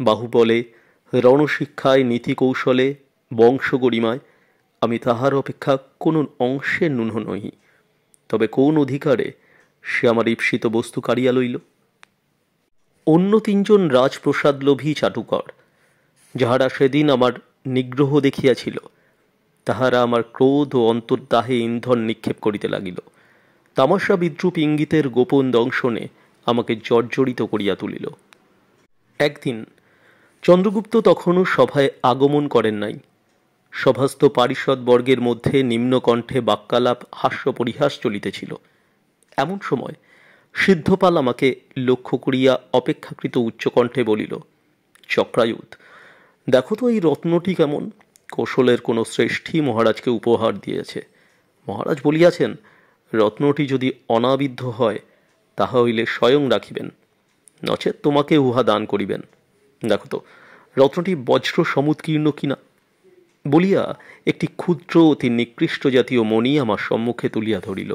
বাহুবলে রণশিক্ষায় নীতিকৌশলে বংশগরিমায় আমি তাহার অপেক্ষা কোনো অংশে ন্যূন নহি তবে কোন অধিকারে সে আমার ঈপ্সিত বস্তু কাড়িয়া লইল অন্য তিনজন রাজপ্রসাদ লোভী চাটুকর যাহারা সেদিন আমার নিগ্রহ দেখিয়াছিল তাহারা আমার ক্রোধ ও অন্তর্দাহে ইন্ধন নিক্ষেপ করিতে লাগিল তামাশা বিদ্রুপ ইঙ্গিতের গোপন দংশনে আমাকে জর্জরিত করিয়া তুলিল একদিন চন্দ্রগুপ্ত তখনও সভায় আগমন করেন নাই সভাস্থ পারিষদ বর্গের মধ্যে নিম্নকণ্ঠে বাক্যালাপ হাস্য পরিহাস চলিতেছিল এমন সময় সিদ্ধপাল আমাকে লক্ষ্য করিয়া অপেক্ষাকৃত উচ্চকণ্ঠে বলিল চক্রায়ুধ দেখো তো এই রত্নটি কেমন কৌশলের কোনো শ্রেষ্ঠী মহারাজকে উপহার দিয়েছে মহারাজ বলিয়াছেন রত্নটি যদি অনাবিদ্ধ হয় তাহা হইলে স্বয়ং রাখিবেন নচে তোমাকে উহা দান করিবেন দেখো তো রত্নটি বজ্র সমুৎকীর্ণ কিনা বলিয়া একটি ক্ষুদ্র অতি নিকৃষ্ট জাতীয় মণি আমার সম্মুখে তুলিয়া ধরিল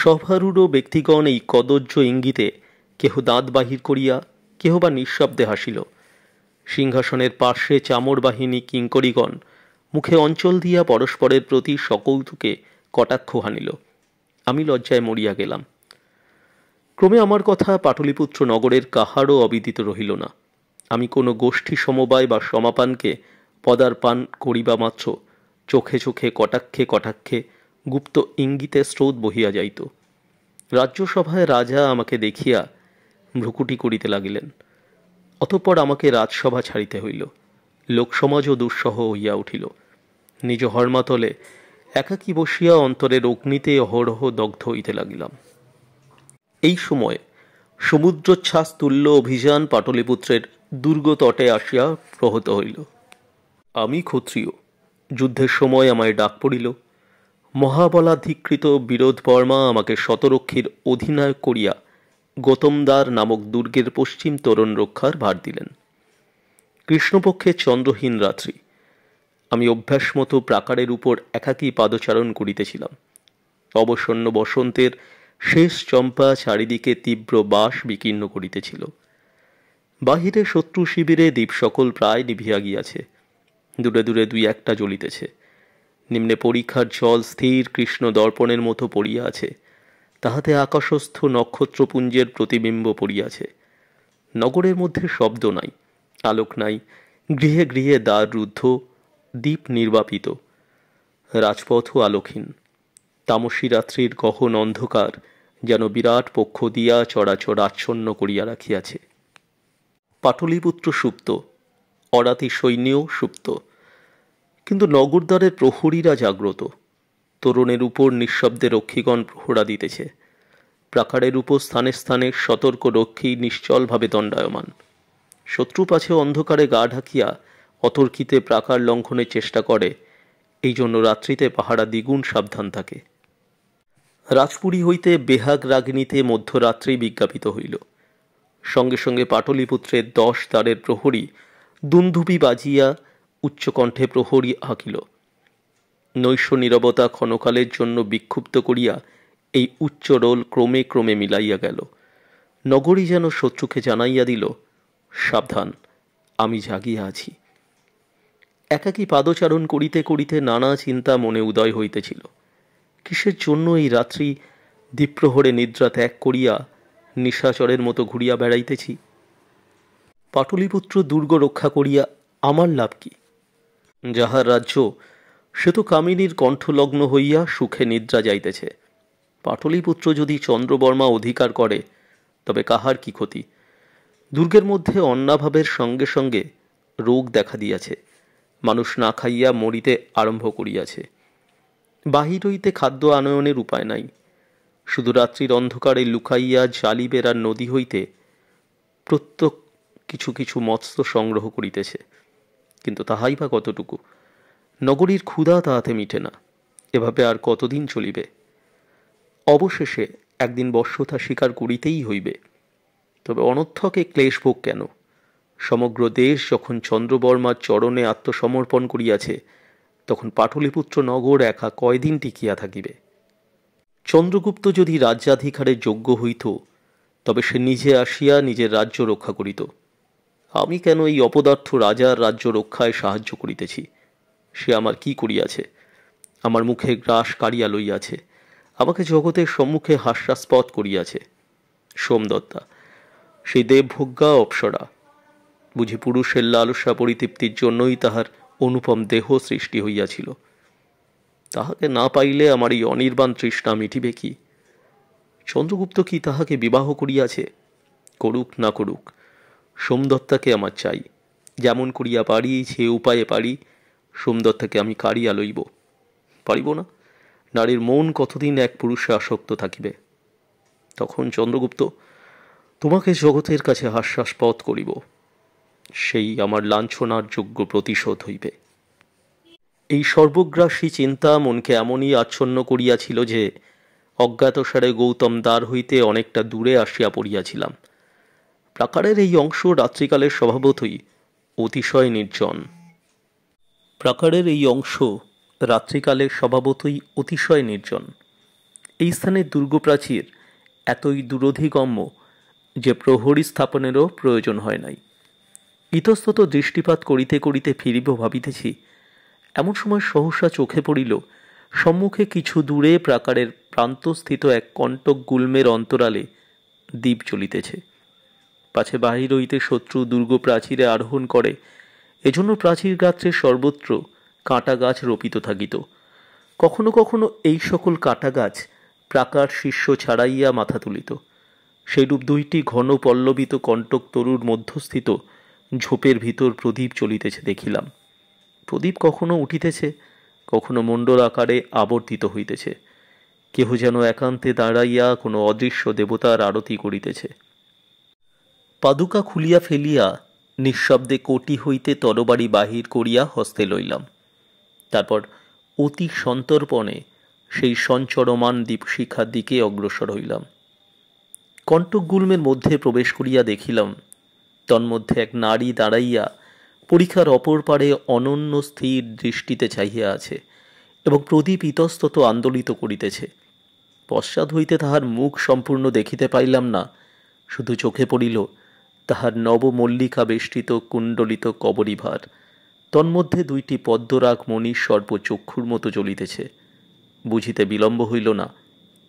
সভারূঢ় ব্যক্তিগণ এই কদর্য ইঙ্গিতে কেহ দাঁত বাহির করিয়া কেহ বা নিঃশব্দে হাসিল সিংহাসনের পার্শ্বে বাহিনী কিঙ্করিগণ মুখে অঞ্চল দিয়া পরস্পরের প্রতি সকৌতুকে কটাক্ষ হানিল আমি লজ্জায় মরিয়া গেলাম ক্রমে আমার কথা পাটলিপুত্র নগরের কাহারও অবিদিত রহিল না আমি কোনো গোষ্ঠী সমবায় বা সমাপানকে পদার্পান করিবা মাত্র চোখে চোখে কটাক্ষে কটাক্ষে গুপ্ত ইঙ্গিতে স্রোত বহিয়া যাইত রাজ্যসভায় রাজা আমাকে দেখিয়া ভ্রুকুটি করিতে লাগিলেন অতঃপর আমাকে রাজসভা ছাড়িতে হইল লোকসমাজও দুঃসহ হইয়া উঠিল নিজ হর্মাতলে একাকী বসিয়া অন্তরের অগ্নিতে অহরহ দগ্ধ হইতে লাগিলাম এই সময় সমুদ্রচ্ছ্বাস তুল্য অভিযান পাটলিপুত্রের দুর্গ তটে আসিয়া প্রহত হইল আমি ক্ষত্রিয় যুদ্ধের সময় আমায় ডাক পড়িল মহাবলাধিকৃত বিরোধ বর্মা আমাকে শতরক্ষীর অধিনায়ক করিয়া গৌতমদার নামক দুর্গের পশ্চিম তোরণ রক্ষার ভার দিলেন কৃষ্ণপক্ষে চন্দ্রহীন রাত্রি আমি অভ্যাস মতো প্রাকারের উপর একাকী পাদচারণ করিতেছিলাম অবসন্ন বসন্তের শেষ চম্পা চারিদিকে তীব্র বাস বিকীর্ণ করিতেছিল বাহিরে শত্রু শিবিরে দ্বীপ সকল প্রায় নিভিয়া গিয়াছে দূরে দূরে দুই একটা জ্বলিতেছে নিম্নে পরীক্ষার জল স্থির কৃষ্ণ দর্পণের মতো পড়িয়া আছে তাহাতে আকাশস্থ নক্ষত্রপুঞ্জের প্রতিবিম্ব পড়িয়াছে নগরের মধ্যে শব্দ নাই আলোক নাই গৃহে গৃহে দ্বার রুদ্ধ দ্বীপ নির্বাপিত রাজপথও আলোকহীন তামসী রাত্রির গহন অন্ধকার যেন বিরাট পক্ষ দিয়া চড়াচড় আচ্ছন্ন করিয়া রাখিয়াছে পাটলিপুত্র সুপ্ত অরাতি সৈন্যও সুপ্ত কিন্তু নগরদ্বারের প্রহরীরা জাগ্রত তোরণের উপর নিঃশব্দে রক্ষীগণ প্রহরা দিতেছে প্রাকারের উপর স্থানে স্থানে সতর্ক রক্ষী নিশ্চলভাবে দণ্ডায়মান শত্রু পাছে অন্ধকারে গা ঢাকিয়া অতর্কিতে প্রাকার লঙ্ঘনের চেষ্টা করে এই জন্য রাত্রিতে পাহারা দ্বিগুণ সাবধান থাকে রাজপুরী হইতে বেহাগ রাগিনীতে মধ্যরাত্রি বিজ্ঞাপিত হইল সঙ্গে সঙ্গে পাটলিপুত্রের দশ দ্বারের প্রহরী দুন্দুবি বাজিয়া উচ্চকণ্ঠে প্রহরী হাঁকিল নৈশ নীরবতা ক্ষণকালের জন্য বিক্ষুব্ধ করিয়া এই উচ্চ রোল ক্রমে ক্রমে মিলাইয়া গেল নগরী যেন শত্রুকে জানাইয়া দিল সাবধান আমি জাগিয়া আছি একাকী পাদচারণ করিতে করিতে নানা চিন্তা মনে উদয় হইতেছিল কিসের জন্য এই রাত্রি দ্বীপ্রহরে নিদ্রা ত্যাগ করিয়া নিশাচরের মতো ঘুরিয়া বেড়াইতেছি পাটলিপুত্র দুর্গ রক্ষা করিয়া আমার লাভ কি যাহার রাজ্য সে তো কামিনীর কণ্ঠলগ্ন হইয়া সুখে নিদ্রা যাইতেছে পাটলিপুত্র যদি চন্দ্রবর্মা অধিকার করে তবে কাহার কি ক্ষতি দুর্গের মধ্যে অন্নাভাবের সঙ্গে সঙ্গে রোগ দেখা দিয়াছে মানুষ না খাইয়া মরিতে আরম্ভ করিয়াছে বাহির হইতে খাদ্য আনয়নের উপায় নাই শুধু রাত্রির অন্ধকারে লুকাইয়া জালি বেড়ার নদী হইতে প্রত্যক কিছু কিছু মৎস্য সংগ্রহ করিতেছে কিন্তু তাহাই বা কতটুকু নগরীর ক্ষুধা তাহাতে মিটে না এভাবে আর কতদিন চলিবে অবশেষে একদিন বর্ষতা স্বীকার করিতেই হইবে তবে অনর্থকে ক্লেশ ভোগ কেন সমগ্র দেশ যখন চন্দ্রবর্মার চরণে আত্মসমর্পণ করিয়াছে তখন পাটলিপুত্র নগর একা কয়দিন টিকিয়া থাকিবে চন্দ্রগুপ্ত যদি রাজ্যাধিকারের যোগ্য হইত তবে সে নিজে আসিয়া নিজের রাজ্য রক্ষা করিত আমি কেন এই অপদার্থ রাজার রাজ্য রক্ষায় সাহায্য করিতেছি সে আমার কি করিয়াছে আমার মুখে গ্রাস কাড়িয়া লইয়াছে আমাকে জগতের সম্মুখে হাস্যাস্পদ করিয়াছে সোমদত্তা সেই দেবভোগ্যা অপসরা বুঝি পুরুষের লালসা পরিতৃপ্তির জন্যই তাহার অনুপম দেহ সৃষ্টি হইয়াছিল তাহাকে না পাইলে আমার এই অনির্বাণ তৃষ্ণা মিটিবে কি চন্দ্রগুপ্ত কি তাহাকে বিবাহ করিয়াছে করুক না করুক সোমদত্তাকে আমার চাই যেমন করিয়া পারি সে উপায়ে পারি সোমদত্তাকে আমি কারি লইব পারিব না নারীর মন কতদিন এক পুরুষে আসক্ত থাকিবে তখন চন্দ্রগুপ্ত তোমাকে জগতের কাছে হাস্যাস্পদ করিব সেই আমার লাঞ্ছনার যোগ্য প্রতিশোধ হইবে এই সর্বগ্রাসী চিন্তা মনকে এমনই আচ্ছন্ন করিয়াছিল যে অজ্ঞাতসারে গৌতম দ্বার হইতে অনেকটা দূরে আসিয়া পড়িয়াছিলাম প্রাকারের এই অংশ রাত্রিকালের স্বভাবতই অতিশয় নির্জন প্রাকারের এই অংশ রাত্রিকালে স্বভাবতই অতিশয় নির্জন এই স্থানে দুর্গপ্রাচীর এতই দুরধিগম্য যে প্রহরী স্থাপনেরও প্রয়োজন হয় নাই ইতস্তত দৃষ্টিপাত করিতে করিতে ফিরিব ভাবিতেছি এমন সময় সহসা চোখে পড়িল সম্মুখে কিছু দূরে প্রাকারের প্রান্তস্থিত এক কণ্টক গুল্মের অন্তরালে দ্বীপ চলিতেছে পাছে বাহির হইতে শত্রু দুর্গ প্রাচীরে আরোহণ করে এজন্য প্রাচীর গাত্রের সর্বত্র কাঁটা গাছ রোপিত থাকিত কখনো কখনো এই সকল কাঁটা গাছ প্রাকার শিষ্য ছাড়াইয়া মাথা তুলিত সেইরূপ দুইটি ঘন পল্লবিত কণ্টক তরুর মধ্যস্থিত ঝোপের ভিতর প্রদীপ চলিতেছে দেখিলাম প্রদীপ কখনো উঠিতেছে কখনো মণ্ডল আকারে আবর্তিত হইতেছে কেহ যেন একান্তে দাঁড়াইয়া কোনো অদৃশ্য দেবতার আরতি করিতেছে পাদুকা খুলিয়া ফেলিয়া নিঃশব্দে কোটি হইতে তরবারি বাহির করিয়া হস্তে লইলাম তারপর অতি সন্তর্পণে সেই সঞ্চরমান দীপশিখার দিকে অগ্রসর হইলাম কণ্টক মধ্যে প্রবেশ করিয়া দেখিলাম তন্মধ্যে এক নারী দাঁড়াইয়া পরীক্ষার অপর পারে অনন্য স্থির দৃষ্টিতে চাহিয়া আছে এবং প্রদীপ ইতস্তত আন্দোলিত করিতেছে পশ্চাৎ হইতে তাহার মুখ সম্পূর্ণ দেখিতে পাইলাম না শুধু চোখে পড়িল তাহার নবমল্লিকা বেষ্টিত কুণ্ডলিত কবরীভার তন্মধ্যে দুইটি পদ্মরাগ মণি সর্বচক্ষুর মতো জ্বলিতেছে বুঝিতে বিলম্ব হইল না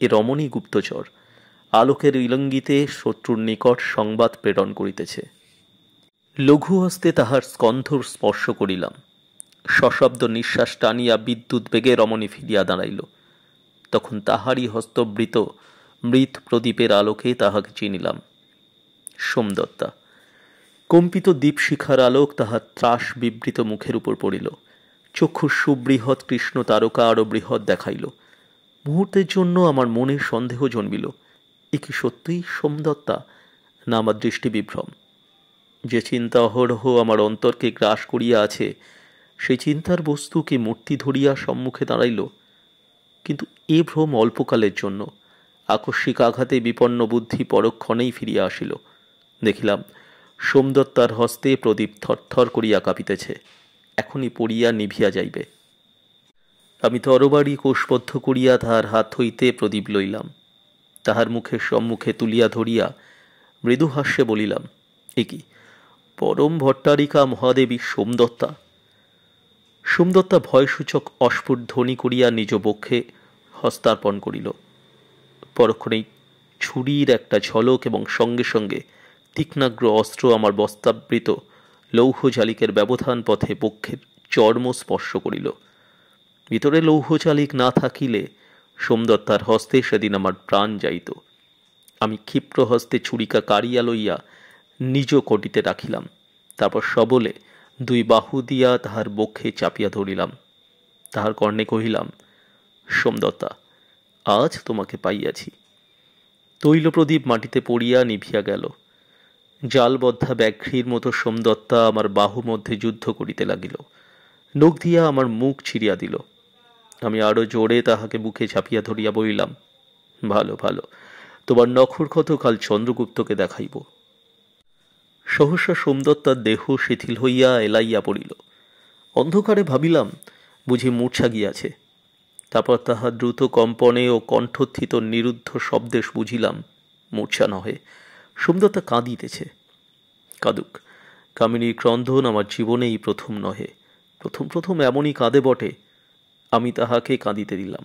এ রমণী গুপ্তচর আলোকের ইলঙ্গিতে শত্রুর নিকট সংবাদ প্রেরণ করিতেছে লঘু হস্তে তাহার স্কন্ধর স্পর্শ করিলাম সশব্দ নিঃশ্বাস টানিয়া বিদ্যুৎ বেগে রমণী ফিরিয়া দাঁড়াইল তখন তাহারই হস্তবৃত মৃত প্রদীপের আলোকে তাহাকে চিনিলাম সোমদত্তা কম্পিত দীপশিখার আলোক তাহার ত্রাস বিবৃত মুখের উপর পড়িল চক্ষু সুবৃহৎ কৃষ্ণ তারকা আরও বৃহৎ দেখাইল মুহূর্তের জন্য আমার মনে সন্দেহ জন্মিল এ কি সত্যিই সোমদত্তা না আমার দৃষ্টি বিভ্রম যে চিন্তা অহরহ আমার অন্তরকে গ্রাস করিয়া আছে সেই চিন্তার বস্তুকে মূর্তি ধরিয়া সম্মুখে দাঁড়াইল কিন্তু এ ভ্রম অল্পকালের জন্য আকস্মিক আঘাতে বিপন্ন বুদ্ধি পরক্ষণেই ফিরিয়া আসিল দেখিলাম সোমদত্তার হস্তে প্রদীপ থরথর করিয়া কাঁপিতেছে এখনই পড়িয়া নিভিয়া যাইবে আমি তরবারি কোষবদ্ধ করিয়া তাহার হাত হইতে প্রদীপ লইলাম তাহার মুখের সম্মুখে তুলিয়া ধরিয়া মৃদু হাস্যে বলিলাম এ কি পরম ভট্টারিকা মহাদেবী সোমদত্তা সোমদত্তা ভয়সূচক অস্ফুট ধ্বনি করিয়া নিজ বক্ষে হস্তার্পণ করিল পরক্ষণেই ছুরির একটা ঝলক এবং সঙ্গে সঙ্গে তীক্ষ্ণাগ্র অস্ত্র আমার বস্তাবৃত লৌহঝালিকের ব্যবধান পথে পক্ষের চর্ম স্পর্শ করিল ভিতরে লৌহচালিক না থাকিলে সোমদত্তার হস্তে সেদিন আমার প্রাণ যাইত আমি ক্ষিপ্র হস্তে ছুরিকা কাড়িয়া লইয়া নিজ কটিতে রাখিলাম তারপর সবলে দুই বাহু দিয়া তাহার বক্ষে চাপিয়া ধরিলাম তাহার কর্ণে কহিলাম সোমদত্তা আজ তোমাকে পাইয়াছি তৈল প্রদীপ মাটিতে পড়িয়া নিভিয়া গেল জালবদ্ধা ব্যাঘ্রীর মতো সোমদত্তা আমার বাহু মধ্যে যুদ্ধ করিতে লাগিল নখ দিয়া আমার মুখ ছিড়িয়া দিল আমি আরও জোরে তাহাকে বুকে ছাপিয়া ধরিয়া বলিলাম ভালো ভালো তোমার নখরক্ষত কাল চন্দ্রগুপ্তকে দেখাইব সহসা সোমদত্তার দেহ শিথিল হইয়া এলাইয়া পড়িল অন্ধকারে ভাবিলাম বুঝি মূর্ছা গিয়াছে তারপর তাহা দ্রুত কম্পনে ও কণ্ঠোত্থিত নিরুদ্ধ শব্দেশ বুঝিলাম মূর্ছা নহে সুন্দরতা কাঁদিতেছে কাদুক কামিনীর ক্রন্দন আমার জীবনে এই প্রথম নহে প্রথম প্রথম এমনই কাঁদে বটে আমি তাহাকে কাঁদিতে দিলাম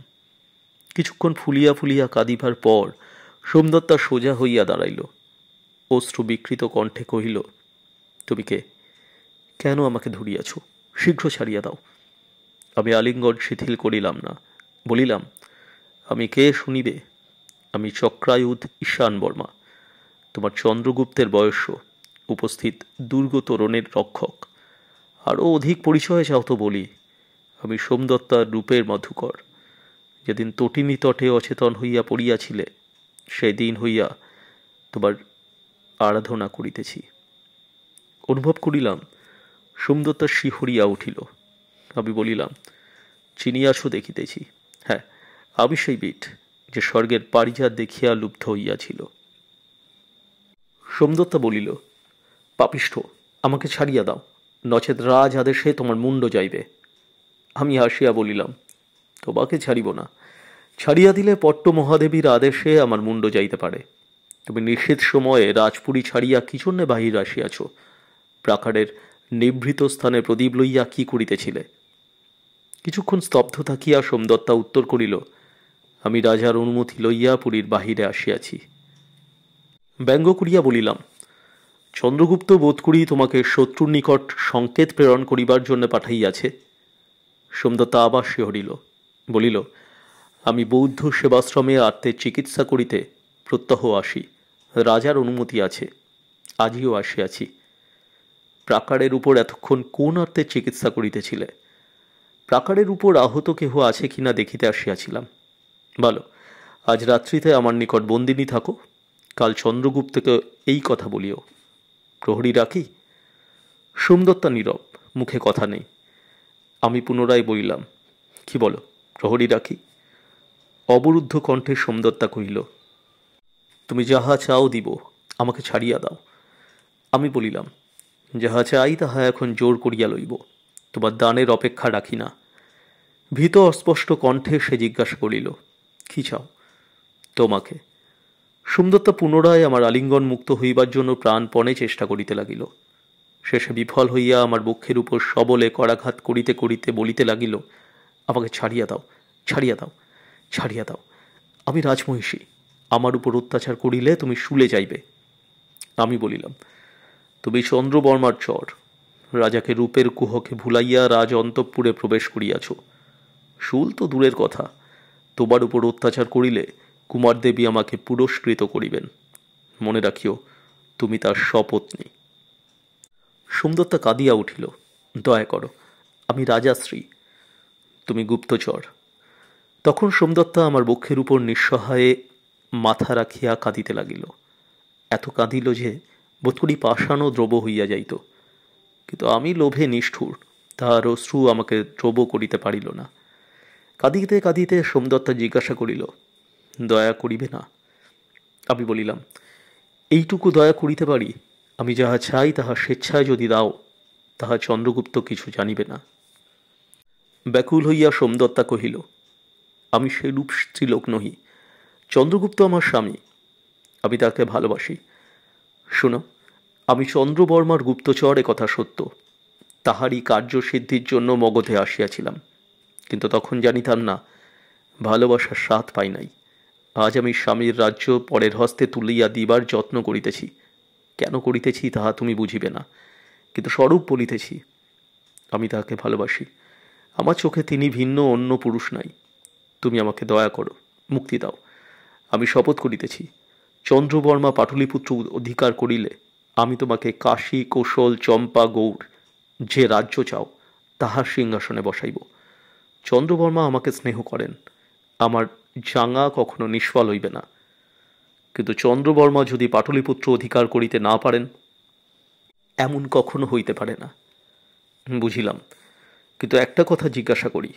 কিছুক্ষণ ফুলিয়া ফুলিয়া কাঁদিবার পর সোমদত্তা সোজা হইয়া দাঁড়াইল অশ্রু বিকৃত কণ্ঠে কহিল তুমি কে কেন আমাকে ধরিয়াছ শীঘ্র ছাড়িয়া দাও আমি আলিঙ্গন শিথিল করিলাম না বলিলাম আমি কে শুনিবে আমি চক্রায়ুধ ঈশান বর্মা তোমার চন্দ্রগুপ্তের বয়স উপস্থিত দুর্গ তোরণের রক্ষক আরও অধিক পরিচয় চাও তো বলি আমি সোমদত্তার রূপের মধুকর যেদিন তটিনী তটে অচেতন হইয়া পড়িয়াছিলে সেদিন হইয়া তোমার আরাধনা করিতেছি অনুভব করিলাম সোমদত্তা শিহরিয়া উঠিল আমি বলিলাম চিনিয়াছো দেখিতেছি হ্যাঁ আমি সেই বিট যে স্বর্গের পারিজাত দেখিয়া লুব্ধ হইয়াছিল সোমদত্তা বলিল পাপিষ্ঠ আমাকে ছাড়িয়া দাও নচেত রাজ আদেশে তোমার মুন্ড যাইবে আমি হাসিয়া বলিলাম তোমাকে ছাড়িব না ছাড়িয়া দিলে পট্ট মহাদেবীর আদেশে আমার মুন্ড যাইতে পারে তুমি নিষেধ সময়ে রাজপুরী ছাড়িয়া কি জন্যে বাহির আসিয়াছ প্রাকারের নিভৃত স্থানে প্রদীপ লইয়া কি করিতেছিলে কিছুক্ষণ স্তব্ধ থাকিয়া সোমদত্তা উত্তর করিল আমি রাজার অনুমতি লইয়া পুরীর বাহিরে আসিয়াছি ব্যঙ্গ করিয়া বলিলাম চন্দ্রগুপ্ত বোধ করি তোমাকে শত্রুর নিকট সংকেত প্রেরণ করিবার জন্য পাঠাইয়াছে সোমদত্তা আবার শিহরিল বলিল আমি বৌদ্ধ সেবাশ্রমে আত্মের চিকিৎসা করিতে প্রত্যহ আসি রাজার অনুমতি আছে আজিও আসিয়াছি প্রাকারের উপর এতক্ষণ কোন অর্থে চিকিৎসা করিতেছিলে প্রাকারের উপর আহত কেহ আছে কিনা দেখিতে আসিয়াছিলাম ভালো আজ রাত্রিতে আমার নিকট বন্দিনী থাকো কাল চন্দ্রগুপ্তকে এই কথা বলিও প্রহরী রাখি সোমদত্তা নীরব মুখে কথা নেই আমি পুনরায় বলিলাম কি বলো প্রহরী রাখি অবরুদ্ধ কণ্ঠে সোমদত্তা কহিল তুমি যাহা চাও দিব আমাকে ছাড়িয়া দাও আমি বলিলাম যাহা চাই তাহা এখন জোর করিয়া লইব তোমার দানের অপেক্ষা রাখি না ভীত অস্পষ্ট কণ্ঠে সে জিজ্ঞাসা করিল কি চাও তোমাকে সুন্দরতা পুনরায় আমার আলিঙ্গন মুক্ত হইবার জন্য প্রাণপণে চেষ্টা করিতে লাগিল শেষে বিফল হইয়া আমার বক্ষের উপর সবলে করাঘাত করিতে করিতে বলিতে লাগিল আমাকে ছাড়িয়া দাও ছাড়িয়া দাও ছাড়িয়া দাও আমি রাজমহিষী আমার উপর অত্যাচার করিলে তুমি শুলে যাইবে আমি বলিলাম তুমি চন্দ্রবর্মার চর রাজাকে রূপের কুহকে ভুলাইয়া রাজ অন্তঃপুরে প্রবেশ করিয়াছ শুল তো দূরের কথা তোমার উপর অত্যাচার করিলে দেবী আমাকে পুরস্কৃত করিবেন মনে রাখিও তুমি তার স্বপত্নী সোমদত্তা কাঁদিয়া উঠিল দয়া করো আমি রাজাশ্রী তুমি গুপ্তচর তখন সোমদত্তা আমার বক্ষের উপর নিঃসহায়ে মাথা রাখিয়া কাঁদিতে লাগিল এত কাঁদিল যে বোধকরি পাষাণ দ্রব হইয়া যাইত কিন্তু আমি লোভে নিষ্ঠুর তাহার অশ্রু আমাকে দ্রব করিতে পারিল না কাঁদিতে কাঁদিতে সোমদত্তা জিজ্ঞাসা করিল দয়া করিবে না আমি বলিলাম এইটুকু দয়া করিতে পারি আমি যাহা চাই তাহা স্বেচ্ছায় যদি দাও তাহা চন্দ্রগুপ্ত কিছু জানিবে না ব্যাকুল হইয়া সোমদত্তা কহিল আমি সেরূপ স্ত্রীলোক নহি চন্দ্রগুপ্ত আমার স্বামী আমি তাকে ভালোবাসি শোনো আমি চন্দ্রবর্মার গুপ্তচর কথা সত্য তাহারই কার্যসিদ্ধির জন্য মগধে আসিয়াছিলাম কিন্তু তখন জানিতাম না ভালোবাসার স্বাদ পাই নাই আজ আমি স্বামীর রাজ্য পরের হস্তে তুলিয়া দিবার যত্ন করিতেছি কেন করিতেছি তাহা তুমি বুঝিবে না কিন্তু স্বরূপ বলিতেছি আমি তাহাকে ভালোবাসি আমার চোখে তিনি ভিন্ন অন্য পুরুষ নাই তুমি আমাকে দয়া করো মুক্তি দাও আমি শপথ করিতেছি চন্দ্রবর্মা পাটলিপুত্র অধিকার করিলে আমি তোমাকে কাশী কৌশল চম্পা গৌর যে রাজ্য চাও তাহার সিংহাসনে বসাইব চন্দ্রবর্মা আমাকে স্নেহ করেন আমার জাঙ্গা কখনো নিষ্ফল হইবে না কিন্তু চন্দ্রবর্মা যদি পাটলিপুত্র অধিকার করিতে না পারেন এমন কখনো হইতে পারে না বুঝিলাম কিন্তু একটা কথা জিজ্ঞাসা করি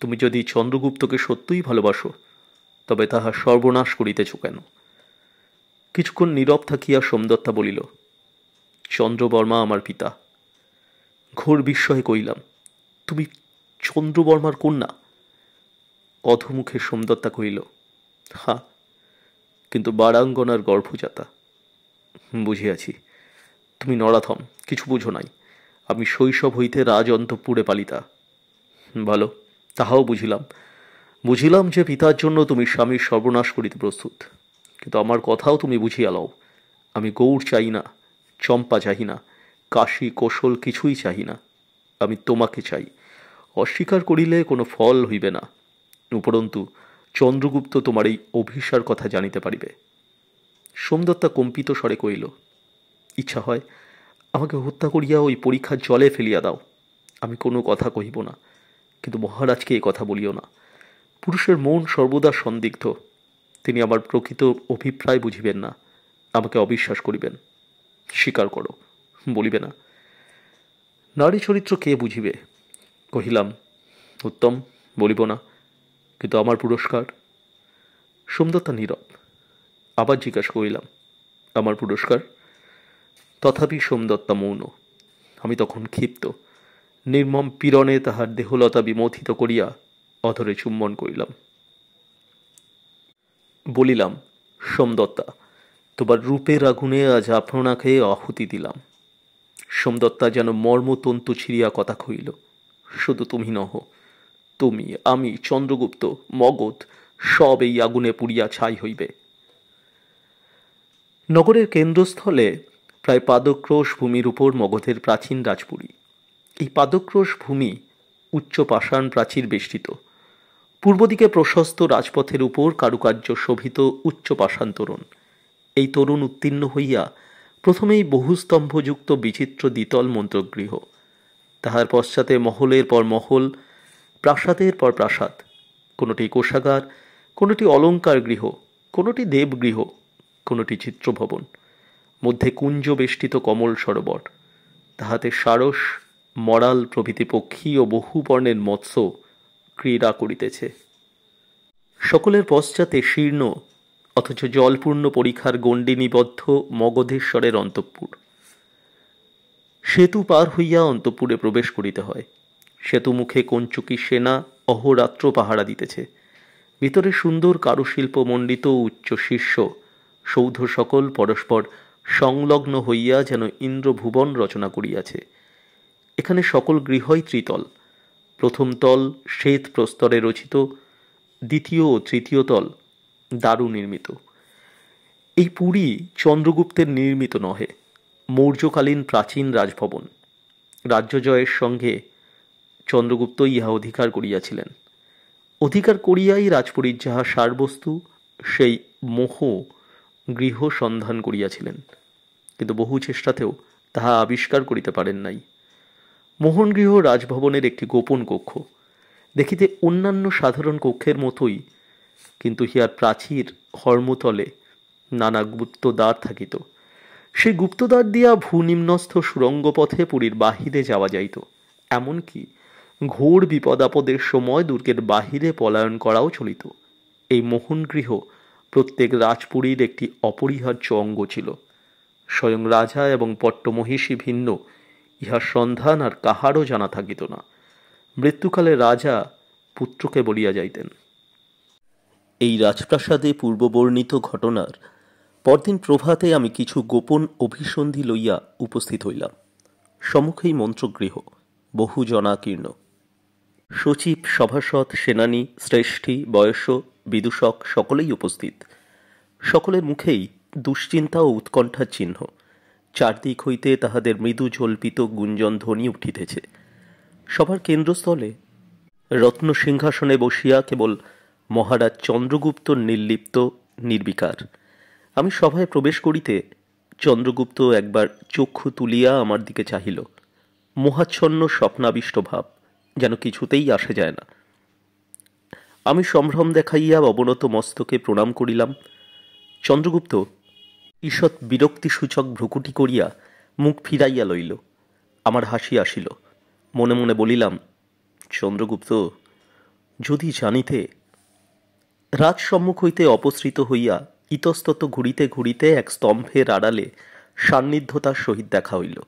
তুমি যদি চন্দ্রগুপ্তকে সত্যই ভালোবাসো তবে তাহা সর্বনাশ করিতেছ কেন কিছুক্ষণ নীরব থাকিয়া সোমদত্তা বলিল চন্দ্রবর্মা আমার পিতা ঘোর বিস্ময়ে কইলাম তুমি চন্দ্রবর্মার কন্যা অধমুখে সোমদত্তা কহিল হা কিন্তু বারাঙ্গনার গর্ভজাতা বুঝিয়াছি তুমি নরাথম কিছু বুঝো নাই আমি শৈশব হইতে রাজ অন্তঃপুরে পালিতা ভালো তাহাও বুঝিলাম বুঝিলাম যে পিতার জন্য তুমি স্বামীর সর্বনাশ করিতে প্রস্তুত কিন্তু আমার কথাও তুমি বুঝিয়া লও আমি গৌর চাই না চম্পা চাহি না কাশি কৌশল কিছুই চাহি না আমি তোমাকে চাই অস্বীকার করিলে কোনো ফল হইবে না উপরন্তু চন্দ্রগুপ্ত তোমার এই অভিসার কথা জানিতে পারিবে সোমদত্তা কম্পিত স্বরে কইল ইচ্ছা হয় আমাকে হত্যা করিয়া ওই পরীক্ষা জলে ফেলিয়া দাও আমি কোনো কথা কহিব না কিন্তু মহারাজকে এ কথা বলিও না পুরুষের মন সর্বদা সন্দিগ্ধ তিনি আমার প্রকৃত অভিপ্রায় বুঝিবেন না আমাকে অবিশ্বাস করিবেন স্বীকার করো বলিবে না নারী চরিত্র কে বুঝিবে কহিলাম উত্তম বলিব না কিন্তু আমার পুরস্কার সোমদত্তা নীরব আবার জিজ্ঞাসা করিলাম আমার পুরস্কার তথাপি সোমদত্তা মৌন আমি তখন ক্ষিপ্ত নির্মম পীড়নে তাহার দেহলতা বিমথিত করিয়া অধরে চুম্বন করিলাম বলিলাম সোমদত্তা তোমার রূপের আগুনে আজ আপনাকে আহুতি দিলাম সোমদত্তা যেন মর্মতন্তু ছিঁড়িয়া কথা কইল শুধু তুমি নহ তুমি আমি চন্দ্রগুপ্ত মগধ সব এই আগুনে পুড়িয়া ছাই হইবে নগরের কেন্দ্রস্থলে প্রায় পাদক্রোশ ভূমির উপর মগধের প্রাচীন রাজপুরী এই পাদক্রোশ ভূমি উচ্চ পাষাণ প্রাচীর বেষ্টিত পূর্বদিকে প্রশস্ত রাজপথের উপর কারুকার্য শোভিত উচ্চ পাষাণ তরুণ এই তরুণ উত্তীর্ণ হইয়া প্রথমেই বহুস্তম্ভযুক্ত বিচিত্র দ্বিতল মন্ত্রগৃহ তাহার পশ্চাতে মহলের পর মহল প্রাসাদের পর প্রাসাদ কোনোটি কোষাগার কোনোটি অলঙ্কার গৃহ কোনোটি দেবগৃহ কোনোটি চিত্রভবন মধ্যে কুঞ্জ বেষ্টিত কমল সরোবর তাহাতে সারস মরাল প্রভৃতি পক্ষী ও বহু বর্ণের মৎস্য ক্রীড়া করিতেছে সকলের পশ্চাতে শীর্ণ অথচ জলপূর্ণ পরীক্ষার গণ্ডিনীবদ্ধ মগধেশ্বরের অন্তঃপুর সেতু পার হইয়া অন্তঃপুরে প্রবেশ করিতে হয় সেতুমুখে কঞ্চুকি সেনা অহরাত্র পাহারা দিতেছে ভিতরে সুন্দর কারুশিল্প মণ্ডিত উচ্চ শীর্ষ সৌধ সকল পরস্পর সংলগ্ন হইয়া যেন ইন্দ্রভুবন রচনা করিয়াছে এখানে সকল গৃহই ত্রিতল প্রথম তল শ্বেত প্রস্তরে রচিত দ্বিতীয় ও তৃতীয় তল দারু নির্মিত এই পুরী চন্দ্রগুপ্তের নির্মিত নহে মৌর্যকালীন প্রাচীন রাজভবন রাজ্য জয়ের সঙ্গে চন্দ্রগুপ্ত ইহা অধিকার করিয়াছিলেন অধিকার করিয়াই রাজপুরীর যাহা সারবস্তু সেই মোহ গৃহ সন্ধান করিয়াছিলেন কিন্তু বহু চেষ্টাতেও তাহা আবিষ্কার করিতে পারেন নাই মোহনগৃহ রাজভবনের একটি গোপন কক্ষ দেখিতে অন্যান্য সাধারণ কক্ষের মতোই কিন্তু হিয়ার প্রাচীর হর্মতলে নানা গুপ্তদ্বার থাকিত সেই গুপ্তদ্বার দিয়া ভূনিম্নস্থ সুরঙ্গপথে পুরীর বাহিরে যাওয়া যাইত এমনকি ঘোর বিপদাপদের সময় দুর্গের বাহিরে পলায়ন করাও চলিত এই মোহনগৃহ প্রত্যেক রাজপুরীর একটি অপরিহার্য অঙ্গ ছিল স্বয়ং রাজা এবং পট্টমহিষী ভিন্ন ইহার সন্ধান আর কাহারও জানা থাকিত না মৃত্যুকালে রাজা পুত্রকে বলিয়া যাইতেন এই রাজপ্রাসাদে পূর্ববর্ণিত ঘটনার পরদিন প্রভাতে আমি কিছু গোপন অভিসন্ধি লইয়া উপস্থিত হইলাম সম্মুখেই মন্ত্রগৃহ বহু জনাকীর্ণ সচিব সভাসদ সেনানী শ্রেষ্ঠী বয়স বিদূষক সকলেই উপস্থিত সকলের মুখেই দুশ্চিন্তা ও উৎকণ্ঠার চিহ্ন চারদিক হইতে তাহাদের মৃদু জল্পিত গুঞ্জন ধ্বনি উঠিতেছে সবার কেন্দ্রস্থলে রত্ন সিংহাসনে বসিয়া কেবল মহারাজ চন্দ্রগুপ্ত নির্লিপ্ত নির্বিকার আমি সভায় প্রবেশ করিতে চন্দ্রগুপ্ত একবার চক্ষু তুলিয়া আমার দিকে চাহিল মোহাচ্ছন্ন স্বপ্নাবিষ্ট ভাব যেন কিছুতেই আসে যায় না আমি সম্ভ্রম দেখাইয়া অবনত মস্তকে প্রণাম করিলাম চন্দ্রগুপ্ত ঈষৎ বিরক্তিসূচক ভ্রুকুটি করিয়া মুখ ফিরাইয়া লইল আমার হাসি আসিল মনে মনে বলিলাম চন্দ্রগুপ্ত যদি জানিতে রাজসম্মুখ হইতে অপসৃত হইয়া ইতস্তত ঘুরিতে ঘুরিতে এক স্তম্ভের আড়ালে সান্নিধ্যতার সহিত দেখা হইল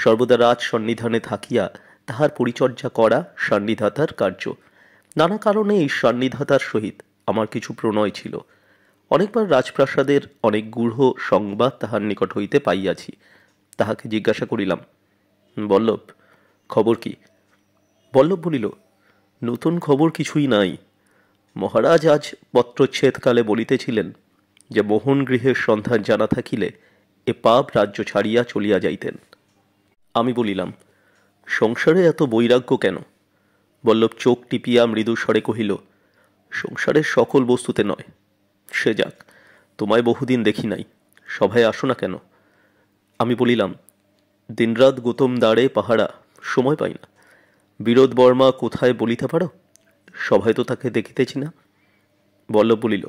সর্বদা রাজ সন্নিধানে থাকিয়া তাহার পরিচর্যা করা সান্নিধাতার কার্য নানা কারণে এই সান্নিধাতার সহিত আমার কিছু প্রণয় ছিল অনেকবার রাজপ্রাসাদের অনেক গূঢ় সংবাদ তাহার নিকট হইতে পাইয়াছি তাহাকে জিজ্ঞাসা করিলাম বল্লভ খবর কি বল্লভ বলিল নতুন খবর কিছুই নাই মহারাজ আজ পত্রচ্ছেদকালে বলিতেছিলেন যে মোহন গৃহের সন্ধান জানা থাকিলে এ পাপ রাজ্য ছাড়িয়া চলিয়া যাইতেন আমি বলিলাম সংসারে এত বৈরাগ্য কেন বল্লভ চোখ টিপিয়া মৃদু স্বরে কহিল সংসারের সকল বস্তুতে নয় সে যাক তোমায় বহুদিন দেখি নাই সভায় আসো না কেন আমি বলিলাম দিনরাত গৌতম দাঁড়ে পাহারা সময় পাই না বিরোধ বর্মা কোথায় বলিতে পারো সভায় তো তাকে দেখিতেছি না বল্লভ বলিল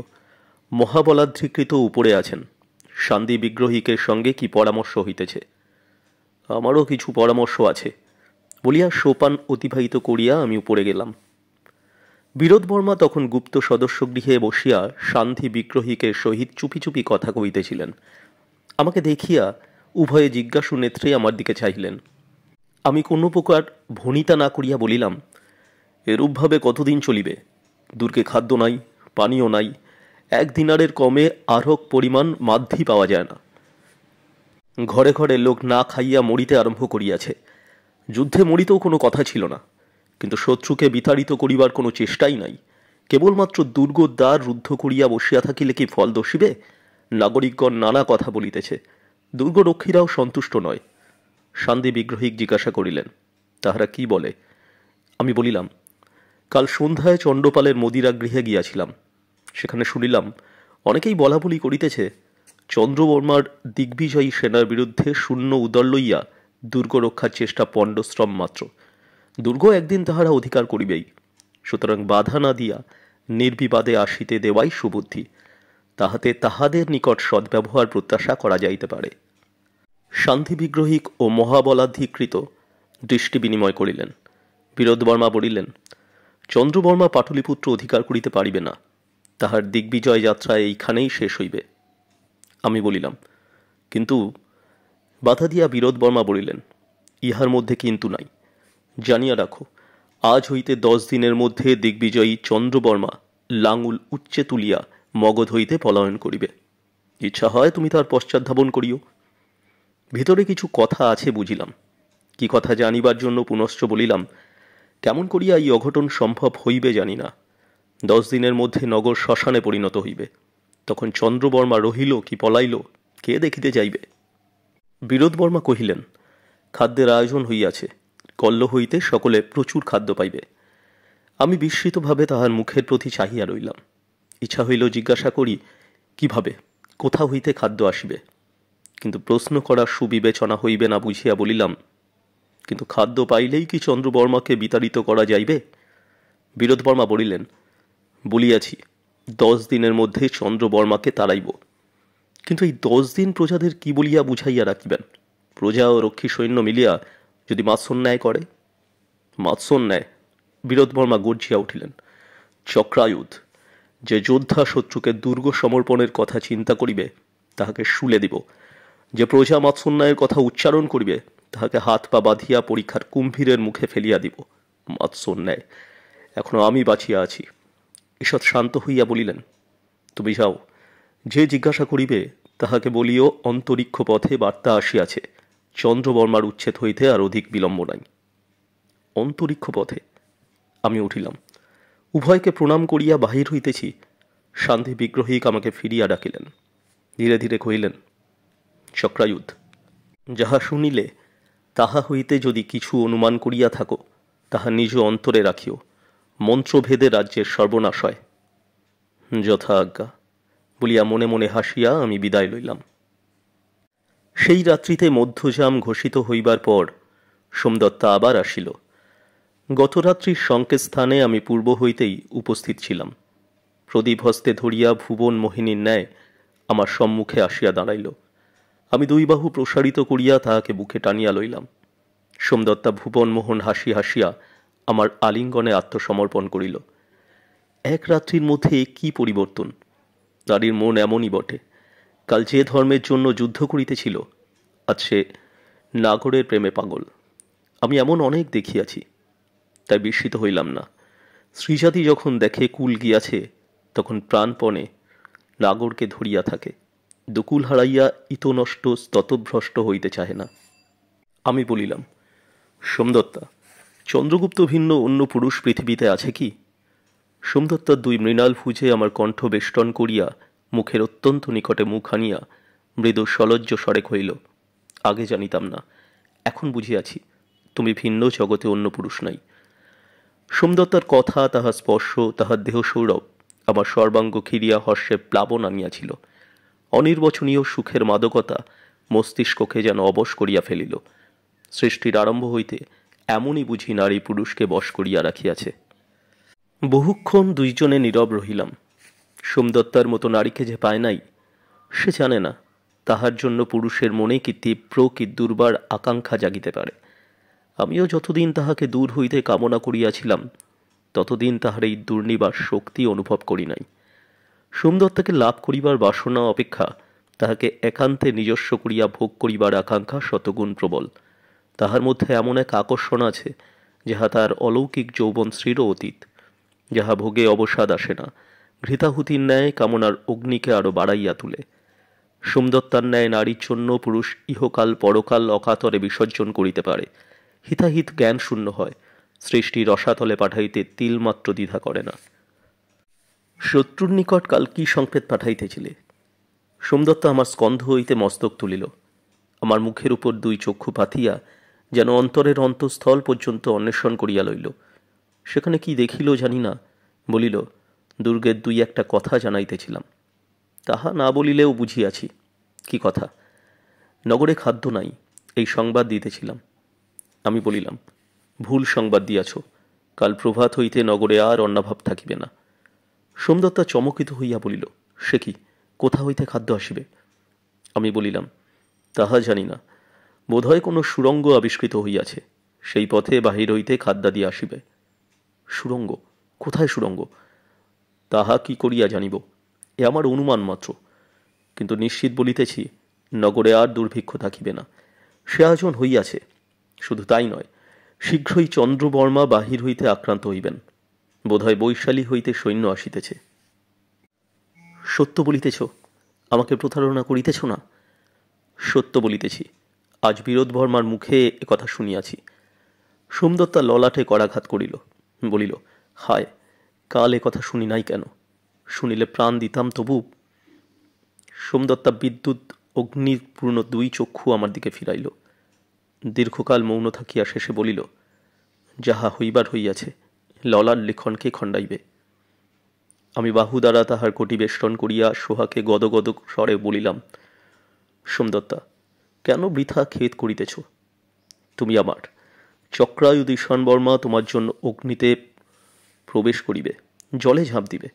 মহাবলাধ্রিকৃত উপরে আছেন শান্তি বিগ্রহীকের সঙ্গে কি পরামর্শ হইতেছে আমারও কিছু পরামর্শ আছে বলিয়া সোপান অতিবাহিত করিয়া আমি উপরে গেলাম বিরোধ বর্মা তখন গুপ্ত সদস্য গৃহে বসিয়া শান্তি বিগ্রহীকে সহিত চুপি চুপি কথা কহিতেছিলেন আমাকে দেখিয়া উভয়ে জিজ্ঞাসু নেত্রে আমার দিকে চাহিলেন আমি কোনো প্রকার ভনিতা না করিয়া বলিলাম এরূপভাবে কতদিন চলিবে দুর্গে খাদ্য নাই পানীয় নাই এক দিনারের কমে আরক পরিমাণ মাধ্যি পাওয়া যায় না ঘরে ঘরে লোক না খাইয়া মরিতে আরম্ভ করিয়াছে যুদ্ধে মরিতেও কোনো কথা ছিল না কিন্তু শত্রুকে বিতাড়িত করিবার কোনো চেষ্টাই নাই কেবলমাত্র দুর্গ দ্বার রুদ্ধ করিয়া বসিয়া থাকিলে কি ফল দোষিবে নাগরিকগণ নানা কথা বলিতেছে দুর্গরক্ষীরাও সন্তুষ্ট নয় শান্তি বিগ্রহিক জিজ্ঞাসা করিলেন তাহারা কি বলে আমি বলিলাম কাল সন্ধ্যায় চণ্ডপালের মদিরা গৃহে গিয়াছিলাম সেখানে শুনিলাম অনেকেই বলা বলি করিতেছে চন্দ্রবর্মার দিগ্বিজয়ী সেনার বিরুদ্ধে শূন্য উদর লইয়া দুর্গ রক্ষার চেষ্টা পণ্ডশ্রম মাত্র দুর্গ একদিন তাহারা অধিকার করিবেই সুতরাং বাধা না দিয়া নির্বিবাদে আসিতে দেওয়াই সুবুদ্ধি তাহাতে তাহাদের নিকট সদ্ব্যবহার প্রত্যাশা করা যাইতে পারে শান্তি বিগ্রহিক ও মহাবলাধিকৃত দৃষ্টি বিনিময় করিলেন বিরোধবর্মা বলিলেন চন্দ্রবর্মা পাটলিপুত্র অধিকার করিতে পারিবে না তাহার দিগ্বিজয় যাত্রা এইখানেই শেষ হইবে আমি বলিলাম কিন্তু বাধা দিয়া বিরোধ বর্মা বলিলেন ইহার মধ্যে কিন্তু নাই জানিয়া রাখো আজ হইতে দশ দিনের মধ্যে দিগ্বিজয়ী চন্দ্রবর্মা লাঙুল উচ্চে তুলিয়া মগধ হইতে পলায়ন করিবে ইচ্ছা হয় তুমি তার পশ্চাদ্ধাবন করিও ভিতরে কিছু কথা আছে বুঝিলাম কি কথা জানিবার জন্য পুনশ্চ বলিলাম কেমন করিয়া এই অঘটন সম্ভব হইবে জানি না দশ দিনের মধ্যে নগর শ্মশানে পরিণত হইবে তখন চন্দ্রবর্মা রহিল কি পলাইল কে দেখিতে যাইবে বর্মা কহিলেন খাদ্যের আয়োজন হইয়াছে কল্ল হইতে সকলে প্রচুর খাদ্য পাইবে আমি বিস্মিতভাবে তাহার মুখের প্রতি চাহিয়া রইলাম ইচ্ছা হইল জিজ্ঞাসা করি কিভাবে কোথা হইতে খাদ্য আসিবে কিন্তু প্রশ্ন করার সুবিবেচনা হইবে না বুঝিয়া বলিলাম কিন্তু খাদ্য পাইলেই কি চন্দ্রবর্মাকে বিতাড়িত করা যাইবে বিরোধবর্মা বলিলেন বলিয়াছি দশ দিনের মধ্যে চন্দ্রবর্মাকে তাড়াইব কিন্তু এই দশ দিন প্রজাদের কি বলিয়া বুঝাইয়া রাখিবেন প্রজা ও রক্ষী সৈন্য মিলিয়া যদি মাৎসন্যায় করে মাৎসন্যায় বীরোদ্বর্মা গর্জিয়া উঠিলেন চক্রায়ুধ যে যোদ্ধা শত্রুকে দুর্গ সমর্পণের কথা চিন্তা করিবে তাহাকে শুলে দিব যে প্রজা মাৎসন্যায়ের কথা উচ্চারণ করিবে তাহাকে হাত পা বাঁধিয়া পরীক্ষার কুম্ভীরের মুখে ফেলিয়া দিব মাৎসন্যায় এখনো আমি বাঁচিয়া আছি ঈশ্বর শান্ত হইয়া বলিলেন তুমি যাও যে জিজ্ঞাসা করিবে তাহাকে বলিও অন্তরিক্ষ পথে বার্তা আসিয়াছে চন্দ্রবর্মার উচ্ছেদ হইতে আর অধিক বিলম্ব নাই অন্তরিক্ষ পথে আমি উঠিলাম উভয়কে প্রণাম করিয়া বাহির হইতেছি শান্তি বিগ্রহী আমাকে ফিরিয়া ডাকিলেন ধীরে ধীরে কহিলেন চক্রায়ুধ যাহা শুনিলে তাহা হইতে যদি কিছু অনুমান করিয়া থাকো তাহা নিজ অন্তরে রাখিও মন্ত্রভেদে রাজ্যের সর্বনাশয় যথা আজ্ঞা বলিয়া মনে মনে হাসিয়া আমি বিদায় লইলাম সেই রাত্রিতে মধ্যজাম ঘোষিত হইবার পর সোমদত্তা আবার আসিল গতরাত্রির সংকেত স্থানে আমি পূর্ব হইতেই উপস্থিত ছিলাম প্রদীপ হস্তে ধরিয়া ভুবন মোহিনীর ন্যায় আমার সম্মুখে আসিয়া দাঁড়াইল আমি দুই বাহু প্রসারিত করিয়া তাহাকে বুকে টানিয়া লইলাম সোমদত্তা ভুবনমোহন হাসি হাসিয়া আমার আলিঙ্গনে আত্মসমর্পণ করিল এক রাত্রির মধ্যে কি পরিবর্তন নারীর মন এমনই বটে কাল যে ধর্মের জন্য যুদ্ধ করিতেছিল আজ সে নাগরের প্রেমে পাগল আমি এমন অনেক দেখিয়াছি তাই বিস্মিত হইলাম না শ্রীজাতি যখন দেখে কুল গিয়াছে তখন প্রাণপণে নাগরকে ধরিয়া থাকে দুকুল হারাইয়া ইতনষ্ট স্ততভ্রষ্ট হইতে চাহে না আমি বলিলাম সোমদত্তা চন্দ্রগুপ্ত ভিন্ন অন্য পুরুষ পৃথিবীতে আছে কি সোমদত্তার দুই মৃণাল ফুজে আমার কণ্ঠ বেষ্টন করিয়া মুখের অত্যন্ত নিকটে মুখ আনিয়া মৃদু সলজ্জ স্বরে হইল আগে জানিতাম না এখন বুঝিয়াছি তুমি ভিন্ন জগতে অন্য পুরুষ নাই সোমদত্তার কথা তাহার স্পর্শ তাহার দেহ সৌরভ আমার সর্বাঙ্গ খিরিয়া হর্ষে প্লাবন আনিয়াছিল অনির্বচনীয় সুখের মাদকতা মস্তিষ্ককে যেন অবশ করিয়া ফেলিল সৃষ্টির আরম্ভ হইতে এমনই বুঝি নারী পুরুষকে বশ করিয়া রাখিয়াছে বহুক্ষণ দুইজনে নীরব রহিলাম সোমদত্তার মতো নারীকে যে পায় নাই সে জানে না তাহার জন্য পুরুষের মনে কি তীব্র কি দুর্বার আকাঙ্ক্ষা জাগিতে পারে আমিও যতদিন তাহাকে দূর হইতে কামনা করিয়াছিলাম ততদিন তাহার এই দুর্নিবার শক্তি অনুভব করি নাই সোমদত্তাকে লাভ করিবার বাসনা অপেক্ষা তাহাকে একান্তে নিজস্ব করিয়া ভোগ করিবার আকাঙ্ক্ষা শতগুণ প্রবল তাহার মধ্যে এমন এক আকর্ষণ আছে যাহা তার অলৌকিক যৌবন শ্রীরও অতীত যাহা ভোগে অবসাদ আসে না ঘৃতাহুতির ন্যায় কামনার অগ্নিকে আরও বাড়াইয়া তুলে সোমদত্তার ন্যায় নারীর জন্য পুরুষ ইহকাল পরকাল অকাতরে বিসর্জন করিতে পারে হিতাহিত জ্ঞান শূন্য হয় সৃষ্টি রসাতলে পাঠাইতে তিলমাত্র দ্বিধা করে না শত্রুর নিকট কাল কি সংকেত পাঠাইতেছিলে সোমদত্ত আমার স্কন্ধ হইতে মস্তক তুলিল আমার মুখের উপর দুই চক্ষু পাতিয়া যেন অন্তরের অন্তঃস্থল পর্যন্ত অন্বেষণ করিয়া লইল সেখানে কি দেখিল জানি না বলিল দুর্গের দুই একটা কথা জানাইতেছিলাম তাহা না বলিলেও বুঝিয়াছি কি কথা নগরে খাদ্য নাই এই সংবাদ দিতেছিলাম আমি বলিলাম ভুল সংবাদ দিয়াছ কাল প্রভাত হইতে নগরে আর অন্নাভাব থাকিবে না সোমদত্তা চমকিত হইয়া বলিল সে কি কোথা হইতে খাদ্য আসিবে আমি বলিলাম তাহা জানি না বোধহয় কোনো সুরঙ্গ আবিষ্কৃত হইয়াছে সেই পথে বাহির হইতে খাদ্যা দিয়ে আসিবে সুরঙ্গ কোথায় সুরঙ্গ তাহা কি করিয়া জানিব এ আমার অনুমান মাত্র কিন্তু নিশ্চিত বলিতেছি নগরে আর দুর্ভিক্ষ থাকিবে না সে আয়োজন হইয়াছে শুধু তাই নয় শীঘ্রই চন্দ্রবর্মা বাহির হইতে আক্রান্ত হইবেন বোধহয় বৈশালী হইতে সৈন্য আসিতেছে সত্য বলিতেছ আমাকে প্রতারণা করিতেছ না সত্য বলিতেছি আজ বিরোধবর্মার মুখে একথা শুনিয়াছি সোমদত্তা ললাটে করাঘাত করিল বলিল হায় কাল এ কথা শুনি নাই কেন শুনিলে প্রাণ দিতাম তবু সোমদত্তা বিদ্যুৎ অগ্নিপূর্ণ দুই চক্ষু আমার দিকে ফিরাইল দীর্ঘকাল মৌন থাকিয়া শেষে বলিল যাহা হইবার হইয়াছে ললার লিখনকে খণ্ডাইবে আমি বাহু দ্বারা তাহার কোটি বেষ্টন করিয়া সোহাকে গদগদ স্বরে বলিলাম সোমদত্তা কেন বৃথা খেদ করিতেছ তুমি আমার চক্রায়ু দিশান বর্মা তোমার জন্য অগ্নিতে প্রবেশ করিবে জলে ঝাঁপ দিবে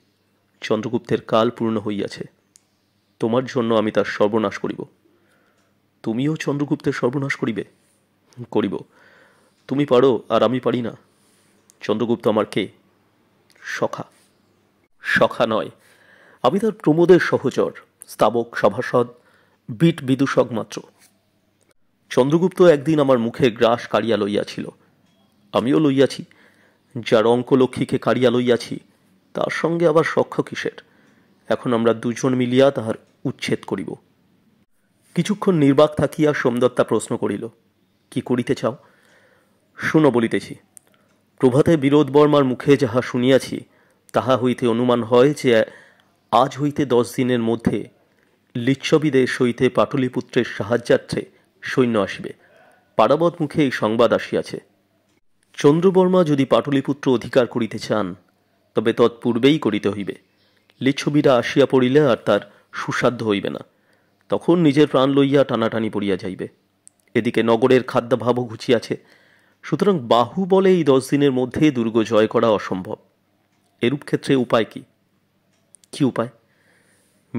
চন্দ্রগুপ্তের কাল পূর্ণ হইয়াছে তোমার জন্য আমি তার সর্বনাশ করিব তুমিও চন্দ্রগুপ্তের সর্বনাশ করিবে করিব তুমি পারো আর আমি পারি না চন্দ্রগুপ্ত আমার কে সখা সখা নয় আমি তার প্রমোদের সহচর স্তাবক সভাসদ বিট বিদূষক মাত্র চন্দ্রগুপ্ত একদিন আমার মুখে গ্রাস কাড়িয়া লইয়াছিল আমিও লইয়াছি যার অঙ্কলক্ষ্মীকে কাড়িয়া লইয়াছি তার সঙ্গে আবার সখ্য কিসের এখন আমরা দুজন মিলিয়া তাহার উচ্ছেদ করিব কিছুক্ষণ নির্বাক থাকিয়া সোমদত্তা প্রশ্ন করিল কি করিতে চাও শুনো বলিতেছি প্রভাতে বিরোধ বর্মার মুখে যাহা শুনিয়াছি তাহা হইতে অনুমান হয় যে আজ হইতে দশ দিনের মধ্যে লিচ্ছবিদের হইতে পাটলিপুত্রের সাহায্যার্থে সৈন্য আসিবে পাড়াবত মুখে এই সংবাদ আসিয়াছে চন্দ্রবর্মা যদি পাটলিপুত্র অধিকার করিতে চান তবে তৎপূর্বেই করিতে হইবে লিচ্ছবিরা আসিয়া পড়িলে আর তার সুসাধ্য হইবে না তখন নিজের প্রাণ লইয়া টানাটানি পড়িয়া যাইবে এদিকে নগরের খাদ্যাভাবও ঘুচিয়াছে সুতরাং বাহু বলে এই দশ দিনের মধ্যে দুর্গ জয় করা অসম্ভব এরূপ ক্ষেত্রে উপায় কি কি উপায়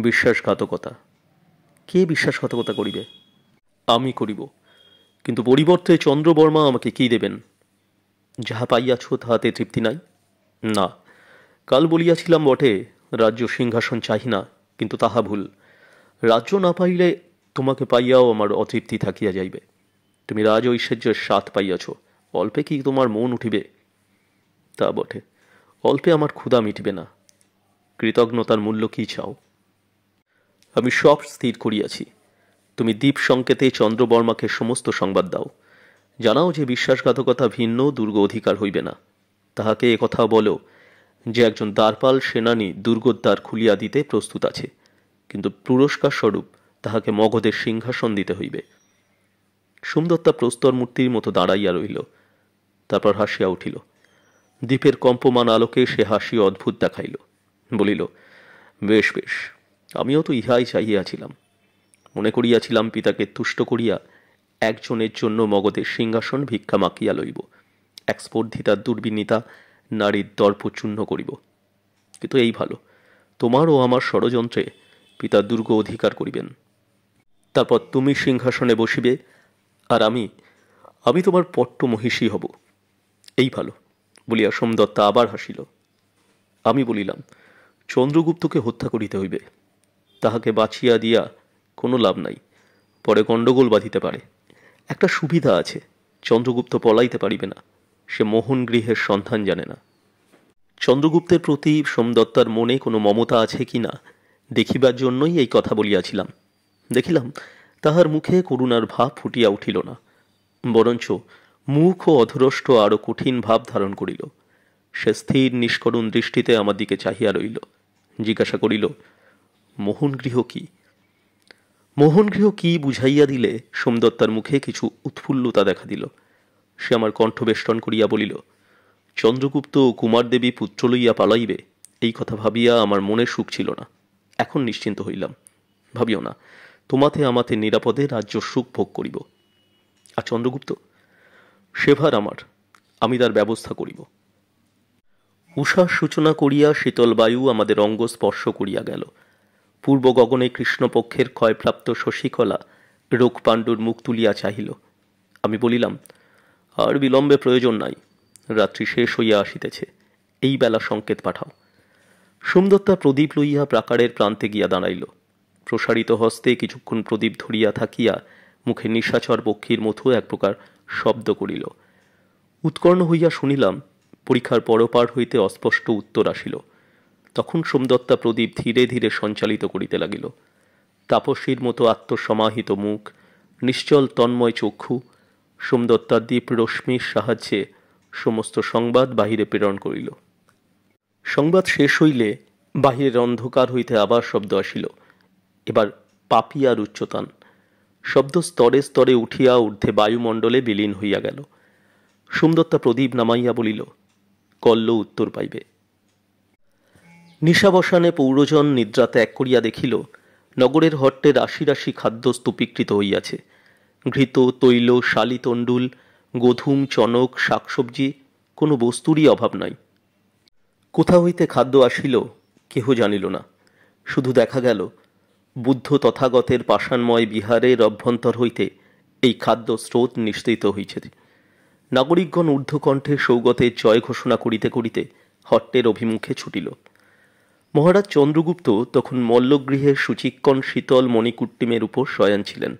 বিশ্বাসঘাতকতা কে বিশ্বাসঘাতকতা করিবে আমি করিব কিন্তু পরিবর্তে চন্দ্রবর্মা আমাকে কি দেবেন যাহা পাইয়াছ তাহাতে তৃপ্তি নাই না কাল বলিয়াছিলাম বটে রাজ্য সিংহাসন চাহি না কিন্তু তাহা ভুল রাজ্য না পাইলে তোমাকে পাইয়াও আমার অতৃপ্তি থাকিয়া যাইবে তুমি রাজ ঐশ্বর্যের স্বাদ পাইয়াছ অল্পে কি তোমার মন উঠিবে তা বটে অল্পে আমার ক্ষুধা মিটবে না কৃতজ্ঞতার মূল্য কি চাও আমি সব স্থির করিয়াছি তুমি দ্বীপ সংকেতে চন্দ্রবর্মাকে সমস্ত সংবাদ দাও জানাও যে বিশ্বাসঘাতকতা ভিন্ন দুর্গ অধিকার হইবে না তাহাকে কথা বলো যে একজন দ্বারপাল সেনানী দুর্গদ্বার খুলিয়া দিতে প্রস্তুত আছে কিন্তু পুরস্কার স্বরূপ তাহাকে মগধের সিংহাসন দিতে হইবে সোমদত্তা প্রস্তর মূর্তির মতো দাঁড়াইয়া রহিল তারপর হাসিয়া উঠিল দ্বীপের কম্পমান আলোকে সে হাসি অদ্ভুত দেখাইল বলিল বেশ বেশ আমিও তো ইহাই চাহিয়াছিলাম মনে করিয়াছিলাম পিতাকে তুষ্ট করিয়া একজনের জন্য মগদের সিংহাসন ভিক্ষা মাকিয়া লইব এক স্পর্ধিতা দুর্বিনীতা নারীর দর্প চূর্ণ করিব কিন্তু এই ভালো তোমার ও আমার ষড়যন্ত্রে পিতা দুর্গ অধিকার করিবেন তারপর তুমি সিংহাসনে বসিবে আর আমি আমি তোমার পট্ট মহিষী হব এই ভালো বলিয়া সোমদত্তা আবার হাসিল আমি বলিলাম চন্দ্রগুপ্তকে হত্যা করিতে হইবে তাহাকে বাঁচিয়া দিয়া কোনো লাভ নাই পরে গণ্ডগোল বাঁধিতে পারে একটা সুবিধা আছে চন্দ্রগুপ্ত পলাইতে পারিবে না সে মোহন গৃহের সন্ধান জানে না চন্দ্রগুপ্তের প্রতি সোমদত্তার মনে কোনো মমতা আছে কি না দেখিবার জন্যই এই কথা বলিয়াছিলাম দেখিলাম তাহার মুখে করুণার ভাব ফুটিয়া উঠিল না বরঞ্চ মুখ ও অধরষ্ট আরও কঠিন ভাব ধারণ করিল সে স্থির নিষ্করুণ দৃষ্টিতে আমার দিকে চাহিয়া রইল জিজ্ঞাসা করিল মোহন গৃহ কী মোহনগৃহ কি বুঝাইয়া দিলে সোমদত্তার মুখে কিছু উৎফুল্লতা দেখা দিল সে আমার কণ্ঠবেষ্টন করিয়া বলিল চন্দ্রগুপ্ত ও কুমারদেবী পুত্র লইয়া পালাইবে এই কথা ভাবিয়া আমার মনে সুখ ছিল না এখন নিশ্চিন্ত হইলাম ভাবিও না তোমাতে আমাতে নিরাপদে রাজ্য সুখ ভোগ করিব আর চন্দ্রগুপ্ত সেভার আমার আমি তার ব্যবস্থা করিব উষা সূচনা করিয়া শীতল বায়ু আমাদের অঙ্গ স্পর্শ করিয়া গেল পূর্ব গগনে কৃষ্ণপক্ষের ক্ষয়প্রাপ্ত শশীকলা রোগপাণ্ডুর মুখ তুলিয়া চাহিল আমি বলিলাম আর বিলম্বে প্রয়োজন নাই রাত্রি শেষ হইয়া আসিতেছে এই বেলা সংকেত পাঠাও সোমদত্তা প্রদীপ লইয়া প্রাকারের প্রান্তে গিয়া দাঁড়াইল প্রসারিত হস্তে কিছুক্ষণ প্রদীপ ধরিয়া থাকিয়া মুখে নিশাচর পক্ষীর মতো এক প্রকার শব্দ করিল উৎকর্ণ হইয়া শুনিলাম পরীক্ষার পরপার হইতে অস্পষ্ট উত্তর আসিল তখন সোমদত্তা প্রদীপ ধীরে ধীরে সঞ্চালিত করিতে লাগিল তাপসীর মতো আত্মসমাহিত মুখ নিশ্চল তন্ময় চক্ষু সোমদত্তার দ্বীপ রশ্মির সাহায্যে সমস্ত সংবাদ বাহিরে প্রেরণ করিল সংবাদ শেষ হইলে বাহিরের অন্ধকার হইতে আবার শব্দ আসিল এবার পাপিয়ার উচ্চতান শব্দ স্তরে স্তরে উঠিয়া ঊর্ধ্বে বায়ুমণ্ডলে বিলীন হইয়া গেল সোমদত্তা প্রদীপ নামাইয়া বলিল কল্ল উত্তর পাইবে নিশাবসানে পৌরজন নিদ্রা ত্যাগ করিয়া দেখিল নগরের হট্টে রাশি রাশি খাদ্য স্তূপীকৃত হইয়াছে ঘৃত তৈল শালিতণ্ডুল গধুম চনক শাকসবজি কোনো বস্তুরই অভাব নাই কোথা হইতে খাদ্য আসিল কেহ জানিল না শুধু দেখা গেল বুদ্ধ তথাগতের পাষাণময় বিহারের অভ্যন্তর হইতে এই খাদ্য স্রোত নিশ্চিত হইছে নাগরিকগণ ঊর্ধ্বকণ্ঠে সৌগতের জয় ঘোষণা করিতে করিতে হট্টের অভিমুখে ছুটিল মহারাজ চন্দ্রগুপ্ত তখন মল্লগৃহে সুচিক্ষণ শীতল মণিকুট্টিমের উপর শয়ান ছিলেন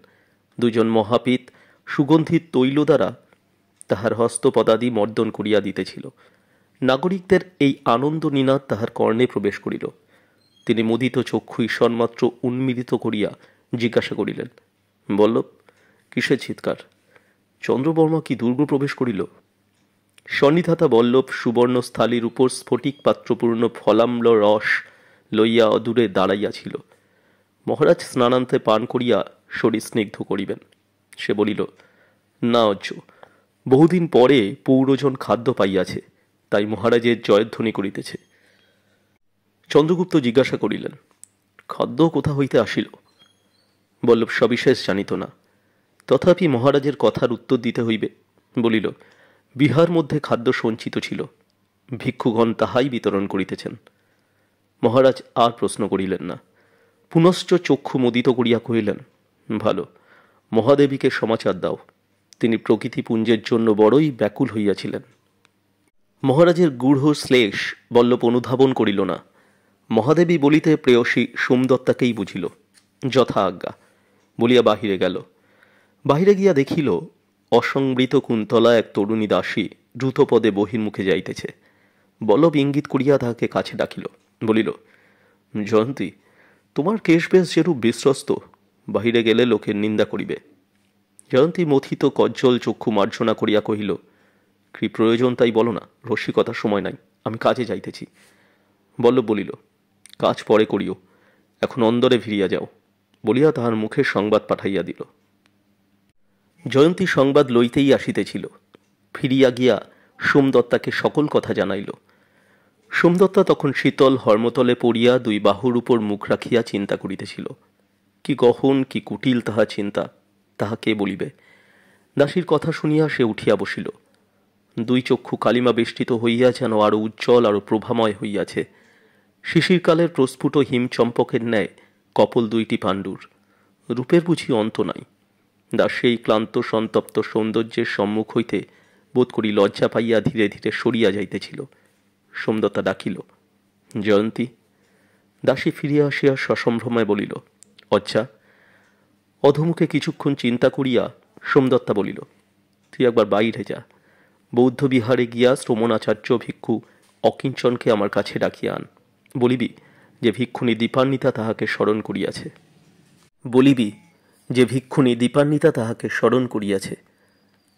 দুজন মহাপিত সুগন্ধির তৈল দ্বারা তাহার হস্তপদাদি মর্দন করিয়া দিতেছিল নাগরিকদের এই আনন্দ নিনাদ তাহার কর্ণে প্রবেশ করিল তিনি মুদিত চক্ষু ঈশ্বরমাত্র উন্মিলিত করিয়া জিজ্ঞাসা করিলেন বল্লভ কিসের চিৎকার চন্দ্রবর্মা কি দুর্গ প্রবেশ করিল সন্নিধাতা বল্লভ সুবর্ণস্থালীর উপর স্ফটিক পাত্রপূর্ণ ফলাম্ল রস লইয়া অদূরে দাঁড়াইয়াছিল মহারাজ স্নানান্তে পান করিয়া শরীর স্নিগ্ধ করিবেন সে বলিল না অজ্জ বহুদিন পরে পৌরজন খাদ্য পাইয়াছে তাই মহারাজের জয়ধ্বনি করিতেছে চন্দ্রগুপ্ত জিজ্ঞাসা করিলেন খাদ্য কোথা হইতে আসিল বল্লভ সবিশেষ জানিত না তথাপি মহারাজের কথার উত্তর দিতে হইবে বলিল বিহার মধ্যে খাদ্য সঞ্চিত ছিল ভিক্ষুগণ তাহাই বিতরণ করিতেছেন মহারাজ আর প্রশ্ন করিলেন না পুনশ্চ চক্ষু মোদিত করিয়া কহিলেন ভালো মহাদেবীকে সমাচার দাও তিনি প্রকৃতিপুঞ্জের জন্য বড়ই ব্যাকুল হইয়াছিলেন মহারাজের গূঢ় শ্লেষ বল্লভ অনুধাবন করিল না মহাদেবী বলিতে প্রেয়সী সোমদত্তাকেই বুঝিল যথা আজ্ঞা বলিয়া বাহিরে গেল বাহিরে গিয়া দেখিল অসংবৃত কুন্তলা এক তরুণী দাসী দ্রুতপদে বহির্মুখে যাইতেছে বলব ইঙ্গিত করিয়া তাহাকে কাছে ডাকিল বলিল জয়ন্তী তোমার কেশবেশ যেরূপ বিশ্বস্ত বাহিরে গেলে লোকের নিন্দা করিবে জয়ন্তী মথিত কজ্জল চক্ষু মার্জনা করিয়া কহিল কি প্রয়োজন তাই বলো না রসিকতার সময় নাই আমি কাজে যাইতেছি বল্লভ বলিল কাজ পরে করিও এখন অন্দরে ভিড়িয়া যাও বলিয়া তাহার মুখে সংবাদ পাঠাইয়া দিল জয়ন্তী সংবাদ লইতেই আসিতেছিল ফিরিয়া গিয়া সোমদত্তাকে সকল কথা জানাইল সোমদত্তা তখন শীতল হর্মতলে পড়িয়া দুই বাহুর উপর মুখ রাখিয়া চিন্তা করিতেছিল কি গহন কি কুটিল তাহা চিন্তা তাহা কে বলিবে দাসীর কথা শুনিয়া সে উঠিয়া বসিল দুই চক্ষু কালিমা বেষ্টিত হইয়া যেন আরও উজ্জ্বল আরও প্রভাময় হইয়াছে শিশিরকালের প্রস্ফুট হিম চম্পকের ন্যায় কপল দুইটি পাণ্ডুর রূপের বুঝি অন্ত নাই সেই ক্লান্ত সন্তপ্ত সৌন্দর্যের সম্মুখ হইতে বোধ করি লজ্জা পাইয়া ধীরে ধীরে সরিয়া যাইতেছিল সোমদত্তা ডাকিল জয়ন্তী দাসী ফিরিয়া আসিয়া সসম্ভ্রমায় বলিল অচ্ছা অধমুখে কিছুক্ষণ চিন্তা করিয়া সোমদত্তা বলিল তুই একবার বাইরে যা বৌদ্ধ বিহারে গিয়া শ্রমণাচার্য ভিক্ষু অকিঞ্চনকে আমার কাছে ডাকিয়া আন বলিবি যে ভিক্ষুণী দীপান্বিতা তাহাকে স্মরণ করিয়াছে বলিবি যে ভিক্ষুণী দীপান্বিতা তাহাকে স্মরণ করিয়াছে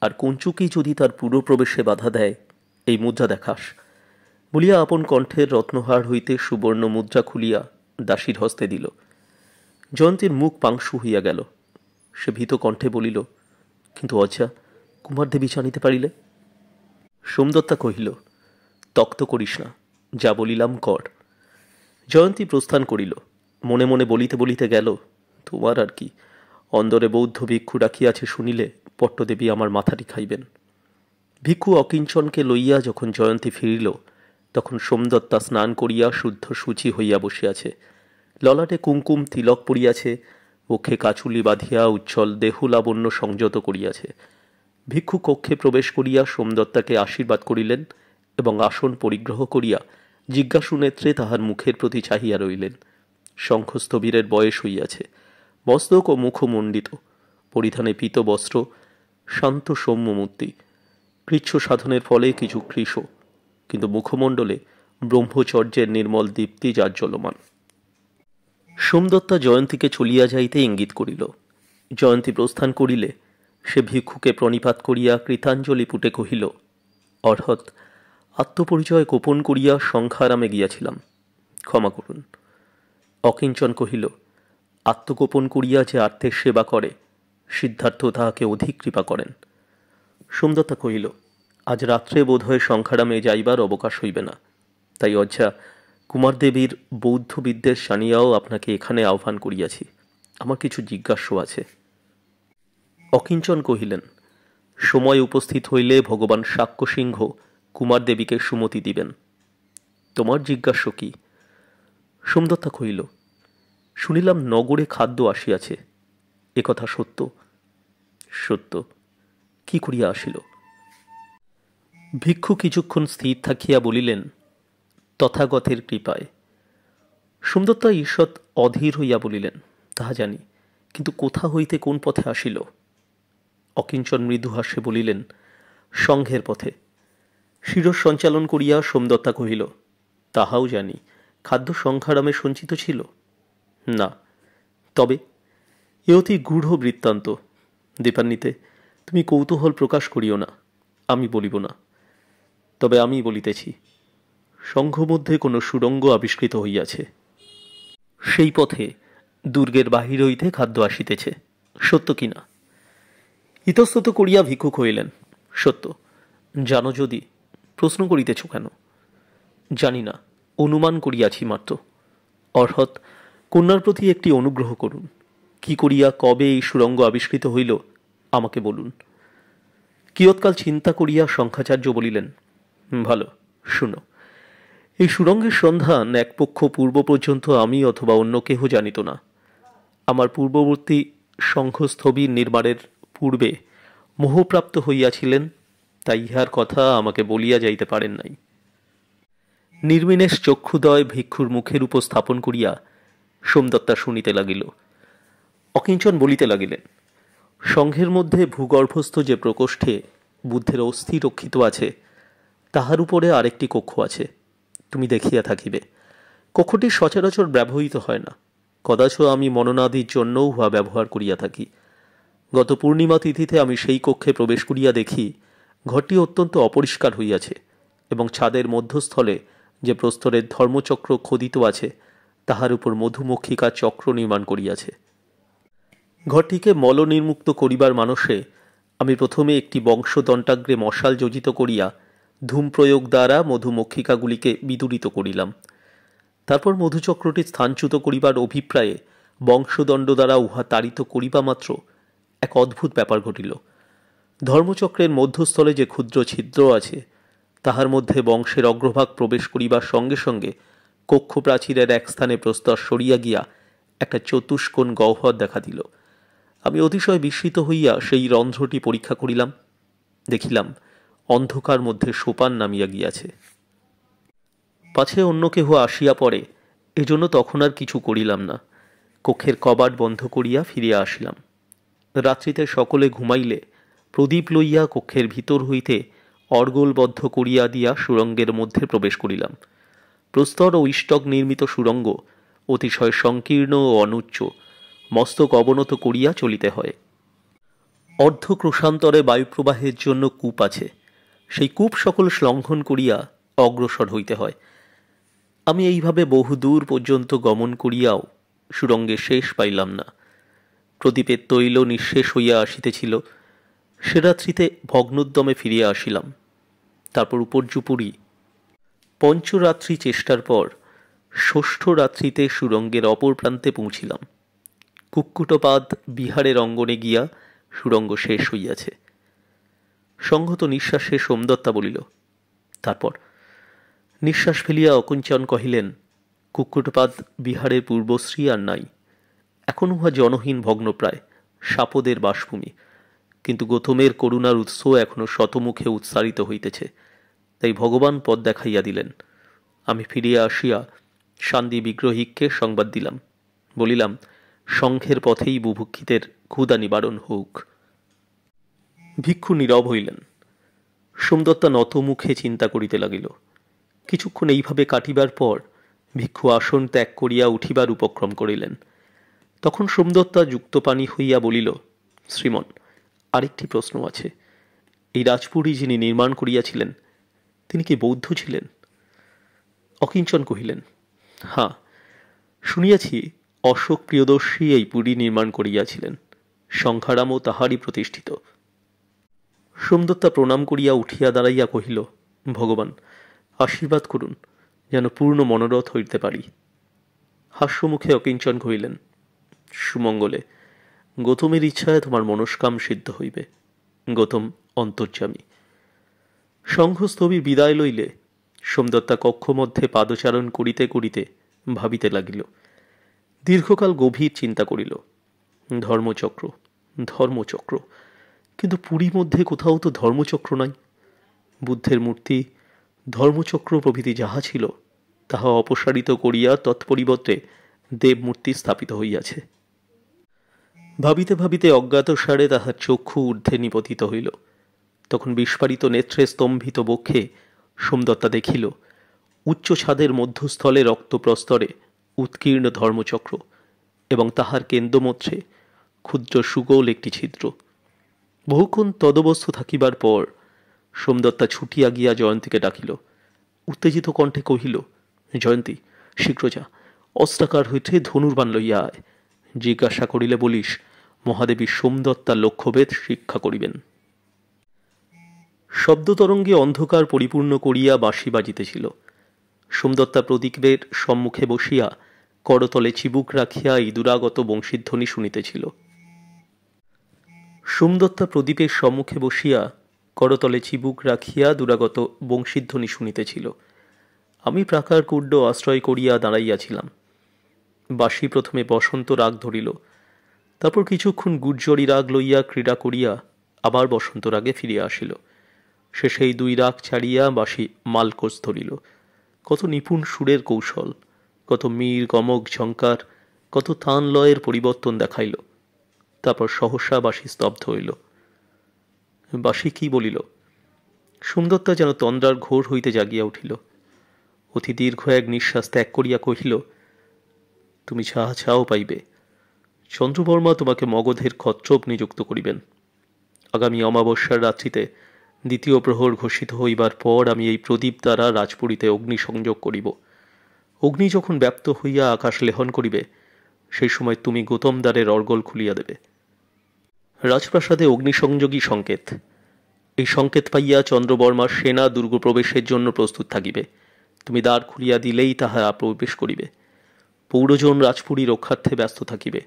আর কঞ্চুকি যদি তার পূর্বপ্রবেশে বাধা দেয় এই মুদ্রা দেখাস বলিয়া আপন কণ্ঠের রত্নহার হইতে সুবর্ণ মুদ্রা খুলিয়া দাসীর হস্তে দিল জয়ন্তীর মুখ পাংশু হইয়া গেল সে ভীত কণ্ঠে বলিল কিন্তু অজা কুমারদেবী জানিতে পারিলে সোমদত্তা কহিল তক্ত করিস না যা বলিলাম কর জয়ন্তী প্রস্থান করিল মনে মনে বলিতে বলিতে গেল তোমার আর কি অন্দরে বৌদ্ধ ভিক্ষু ডাকিয়াছে শুনিলে পট্টদেবী আমার মাথাটি খাইবেন ভিক্ষু অকিঞ্চনকে লইয়া যখন জয়ন্তী ফিরিল তখন সোমদত্তা স্নান করিয়া শুদ্ধ শুচি হইয়া বসিয়াছে ললাটে কুমকুম তিলক পড়িয়াছে ওখে কাচুলি বাঁধিয়া উচ্ছল দেহুলাবণ্য সংযত করিয়াছে ভিক্ষু কক্ষে প্রবেশ করিয়া সোমদত্তাকে আশীর্বাদ করিলেন এবং আসন পরিগ্রহ করিয়া জিজ্ঞাসু নেত্রে তাহার মুখের প্রতি চাহিয়া রইলেন শঙ্খস্থবীরের বয়স হইয়াছে মস্তক ও মুখমণ্ডিত পরিধানে পীত বস্ত্র শান্ত সৌম্যমূর্তি কৃচ্ছ সাধনের ফলে কিছু কৃষ কিন্তু মুখমণ্ডলে ব্রহ্মচর্যের নির্মল দীপ্তি জাজ্জলমান সোমদত্তা জয়ন্তীকে চলিয়া যাইতে ইঙ্গিত করিল জয়ন্তী প্রস্থান করিলে সে ভিক্ষুকে প্রণিপাত করিয়া কৃতাঞ্জলি পুটে কহিল অর্হৎ আত্মপরিচয় গোপন করিয়া সংখ্যারামে গিয়াছিলাম ক্ষমা করুন অকিঞ্চন কহিল আত্মগোপন করিয়া যে আর্থের সেবা করে সিদ্ধার্থ তাহাকে অধিক কৃপা করেন সুন্দরতা কহিল আজ রাত্রে বোধহয় সংখ্যারামে যাইবার অবকাশ হইবে না তাই অজ্জা কুমারদেবীর বৌদ্ধ বিদ্বেষ জানিয়াও আপনাকে এখানে আহ্বান করিয়াছি আমার কিছু জিজ্ঞাস্য আছে অকিঞ্চন কহিলেন সময় উপস্থিত হইলে ভগবান সাক্ষ্য সিংহ কুমারদেবীকে সুমতি দিবেন তোমার জিজ্ঞাস্য কি সোমদত্তা কহিল শুনিলাম নগরে খাদ্য আসিয়াছে একথা সত্য সত্য কি করিয়া আসিল ভিক্ষু কিছুক্ষণ স্থির থাকিয়া বলিলেন তথাগতের কৃপায় সুন্দরতা ঈষৎ অধীর হইয়া বলিলেন তাহা জানি কিন্তু কোথা হইতে কোন পথে আসিল অকিঞ্চন মৃদু হাসে বলিলেন সংঘের পথে শিরস সঞ্চালন করিয়া সোমদত্তা কহিল তাহাও জানি খাদ্য সংখ্যারামে সঞ্চিত ছিল না তবে এ অতি গূঢ় বৃত্তান্ত দীপান্বিতে তুমি কৌতূহল প্রকাশ করিও না আমি বলিব না তবে আমি বলিতেছি সংঘ মধ্যে কোনো সুরঙ্গ আবিষ্কৃত হইয়াছে সেই পথে দুর্গের বাহির হইতে খাদ্য আসিতেছে সত্য কি না ইতস্তত করিয়া ভিক্ষুক হইলেন সত্য জানো যদি প্রশ্ন করিতেছ কেন জানি না অনুমান করিয়াছি মাত্র অর্হৎ কন্যার প্রতি একটি অনুগ্রহ করুন কি করিয়া কবে এই সুরঙ্গ আবিষ্কৃত হইল আমাকে বলুন কিয়ৎকাল চিন্তা করিয়া শঙ্খাচার্য বলিলেন ভালো শুনো এই সুরঙ্গের সন্ধান এক পক্ষ পূর্ব পর্যন্ত আমি অথবা অন্য কেহ জানিত না আমার পূর্ববর্তী শঙ্খস্থবির নির্মাণের পূর্বে মোহপ্রাপ্ত হইয়াছিলেন তাই ইহার কথা আমাকে বলিয়া যাইতে পারেন নাই নির্মিনেশ চক্ষুদয় ভিক্ষুর মুখের উপস্থাপন করিয়া সোমদত্তা শুনিতে লাগিল অকিঞ্চন বলিতে লাগিলেন সংঘের মধ্যে ভূগর্ভস্থ যে প্রকোষ্ঠে বুদ্ধের অস্থি রক্ষিত আছে তাহার উপরে আরেকটি কক্ষ আছে তুমি দেখিয়া থাকিবে কক্ষটি সচরাচর ব্যবহৃত হয় না কদাচ আমি মননাদির জন্যও উহা ব্যবহার করিয়া থাকি গত পূর্ণিমা তিথিতে আমি সেই কক্ষে প্রবেশ করিয়া দেখি ঘরটি অত্যন্ত অপরিষ্কার হইয়াছে এবং ছাদের মধ্যস্থলে যে প্রস্তরের ধর্মচক্র খোদিত আছে তাহার উপর মধুমক্ষিকা চক্র নির্মাণ করিয়াছে ঘরটিকে মলনির্মুক্ত করিবার মানসে আমি প্রথমে একটি বংশদণ্ডাগ্রে মশাল যোজিত করিয়া ধূম প্রয়োগ দ্বারা মধুমক্ষিকাগুলিকে বিদূরিত করিলাম তারপর মধুচক্রটি স্থানচ্যুত করিবার অভিপ্রায়ে বংশদণ্ড দ্বারা উহা তাড়িত করিবা মাত্র এক অদ্ভুত ব্যাপার ঘটিল ধর্মচক্রের মধ্যস্থলে যে ক্ষুদ্র ছিদ্র আছে তাহার মধ্যে বংশের অগ্রভাগ প্রবেশ করিবার সঙ্গে সঙ্গে কক্ষপ্রাচীরের এক স্থানে প্রস্তর সরিয়া গিয়া একটা চতুষ্কোণ গহ্বর দেখা দিল আমি অতিশয় বিস্মিত হইয়া সেই রন্ধ্রটি পরীক্ষা করিলাম দেখিলাম অন্ধকার মধ্যে সোপান নামিয়া গিয়াছে পাছে অন্য কেহ আসিয়া পড়ে এজন্য তখন আর কিছু করিলাম না কক্ষের কবাট বন্ধ করিয়া ফিরিয়া আসিলাম রাত্রিতে সকলে ঘুমাইলে প্রদীপ লইয়া কক্ষের ভিতর হইতে অর্গলবদ্ধ করিয়া দিয়া সুরঙ্গের মধ্যে প্রবেশ করিলাম প্রস্তর ও ইষ্টক নির্মিত সুরঙ্গ অতিশয় সংকীর্ণ ও অনুচ্চ মস্তক অবনত করিয়া চলিতে হয় অর্ধ ক্রোশান্তরে বায়ুপ্রবাহের জন্য কূপ আছে সেই কূপ সকল শ্লঙ্ঘন করিয়া অগ্রসর হইতে হয় আমি এইভাবে বহুদূর পর্যন্ত গমন করিয়াও সুরঙ্গে শেষ পাইলাম না প্রদীপের তৈল নিঃশেষ হইয়া আসিতেছিল সে রাত্রিতে ভগ্নোদ্যমে ফিরিয়া আসিলাম তারপর উপর্যুপুরি পঞ্চরাত্রি চেষ্টার পর ষষ্ঠ রাত্রিতে সুরঙ্গের অপর প্রান্তে পৌঁছিলাম কুক্কুটপাদ বিহারের অঙ্গনে গিয়া সুরঙ্গ শেষ হইয়াছে সংহত নিঃশ্বাসে সোমদত্তা বলিল তারপর নিঃশ্বাস ফেলিয়া অকুঞ্চন কহিলেন কুক্কুটপাদ বিহারের পূর্বশ্রী আর নাই এখন উহা জনহীন ভগ্নপ্রায় সাপদের বাসভূমি কিন্তু গৌতমের করুণার উৎস এখনও শতমুখে উৎসারিত হইতেছে তাই ভগবান পদ দেখাইয়া দিলেন আমি ফিরিয়া আসিয়া শান্তি বিগ্রহীককে সংবাদ দিলাম বলিলাম সংঘের পথেই বুভুক্ষিতের ক্ষুদা নিবারণ হোক ভিক্ষু নীরব হইলেন সোমদত্তা নত মুখে চিন্তা করিতে লাগিল কিছুক্ষণ এইভাবে কাটিবার পর ভিক্ষু আসন ত্যাগ করিয়া উঠিবার উপক্রম করিলেন তখন সোমদত্তা যুক্তপানি হইয়া বলিল শ্রীমন আরেকটি প্রশ্ন আছে এই রাজপুরী যিনি নির্মাণ করিয়াছিলেন তিনি কি বৌদ্ধ ছিলেন অকিঞ্চন কহিলেন হ্যাঁ শুনিয়াছি অশোক প্রিয়দর্শী এই পুরী নির্মাণ করিয়াছিলেন সংখ্যারামও তাহারই প্রতিষ্ঠিত সোমদত্তা প্রণাম করিয়া উঠিয়া দাঁড়াইয়া কহিল ভগবান আশীর্বাদ করুন যেন পূর্ণ মনোরথ হইতে পারি হাস্যমুখে অকিঞ্চন কহিলেন সুমঙ্গলে গৌতমের ইচ্ছায় তোমার মনস্কাম সিদ্ধ হইবে গৌতম অন্তর্যামী শঙ্খস্থবির বিদায় লইলে সোমদত্তা কক্ষমধ্যে পাদচারণ করিতে করিতে ভাবিতে লাগিল দীর্ঘকাল গভীর চিন্তা করিল ধর্মচক্র ধর্মচক্র কিন্তু পুরী মধ্যে কোথাও তো ধর্মচক্র নাই বুদ্ধের মূর্তি ধর্মচক্র প্রভৃতি যাহা ছিল তাহা অপসারিত করিয়া তৎপরিবর্তে দেবমূর্তি স্থাপিত হইয়াছে ভাবিতে ভাবিতে অজ্ঞাতসারে তাহার চক্ষু ঊর্ধ্বে নিপতিত হইল তখন বিস্ফারিত নেত্রে স্তম্ভিত বক্ষে সোমদত্তা দেখিল উচ্চ ছাদের মধ্যস্থলে রক্তপ্রস্তরে উৎকীর্ণ ধর্মচক্র এবং তাহার কেন্দ্রমধ্যে ক্ষুদ্র সুগোল একটি ছিদ্র বহুক্ষণ তদবস্থ থাকিবার পর সোমদত্তা ছুটিয়া গিয়া জয়ন্তীকে ডাকিল উত্তেজিত কণ্ঠে কহিল জয়ন্তী শীঘ্র যা অস্ত্রাকার হইতে ধনুর্বাণ লইয়া আয় জিজ্ঞাসা করিলে বলিস মহাদেবী সোমদত্তার লক্ষ্যভেদ শিক্ষা করিবেন শব্দতরঙ্গে অন্ধকার পরিপূর্ণ করিয়া বাঁশি বাজিতেছিল সোমদত্তা প্রদীপের সম্মুখে বসিয়া করতলে চিবুক রাখিয়া ইদুরাগত বংশীধ্বনি শুনিতেছিল সোমদত্তা প্রদীপের সম্মুখে বসিয়া করতলে চিবুক রাখিয়া দুরাগত বংশীধ্বনি শুনিতেছিল আমি প্রাকার কুড্ড আশ্রয় করিয়া দাঁড়াইয়াছিলাম বাসি প্রথমে বসন্ত রাগ ধরিল তারপর কিছুক্ষণ গুজ্জরি রাগ লইয়া ক্রীড়া করিয়া আবার বসন্ত রাগে ফিরিয়া আসিল সে সেই দুই রাগ ছাড়িয়া বাসি মালকোচ ধরিল কত নিপুণ সুরের কৌশল কত মীর গমক ঝঙ্কার কত তান লয়ের পরিবর্তন দেখাইল তারপর সহসা বাসি স্তব্ধ হইল বাসি কি বলিল সুন্দরতা যেন তন্দ্রার ঘোর হইতে জাগিয়া উঠিল অতি দীর্ঘ এক নিঃশ্বাস ত্যাগ করিয়া কহিল তুমি ছাহা ছাও পাইবে চন্দ্রবর্মা তোমাকে মগধের খচ্চব নিযুক্ত করিবেন আগামী অমাবস্যার রাত্রিতে দ্বিতীয় প্রহর ঘোষিত হইবার পর আমি এই প্রদীপ দ্বারা রাজপুরীতে অগ্নিসংযোগ করিব অগ্নি যখন ব্যপ্ত হইয়া আকাশ লেহন করিবে সেই সময় তুমি দ্বারের অর্গল খুলিয়া দেবে রাজপ্রাসাদে অগ্নিসংযোগী সংকেত এই সংকেত পাইয়া চন্দ্রবর্মা সেনা দুর্গ প্রবেশের জন্য প্রস্তুত থাকিবে তুমি দ্বার খুলিয়া দিলেই তাহা প্রবেশ করিবে পৌরজন রাজপুরী রক্ষার্থে ব্যস্ত থাকিবে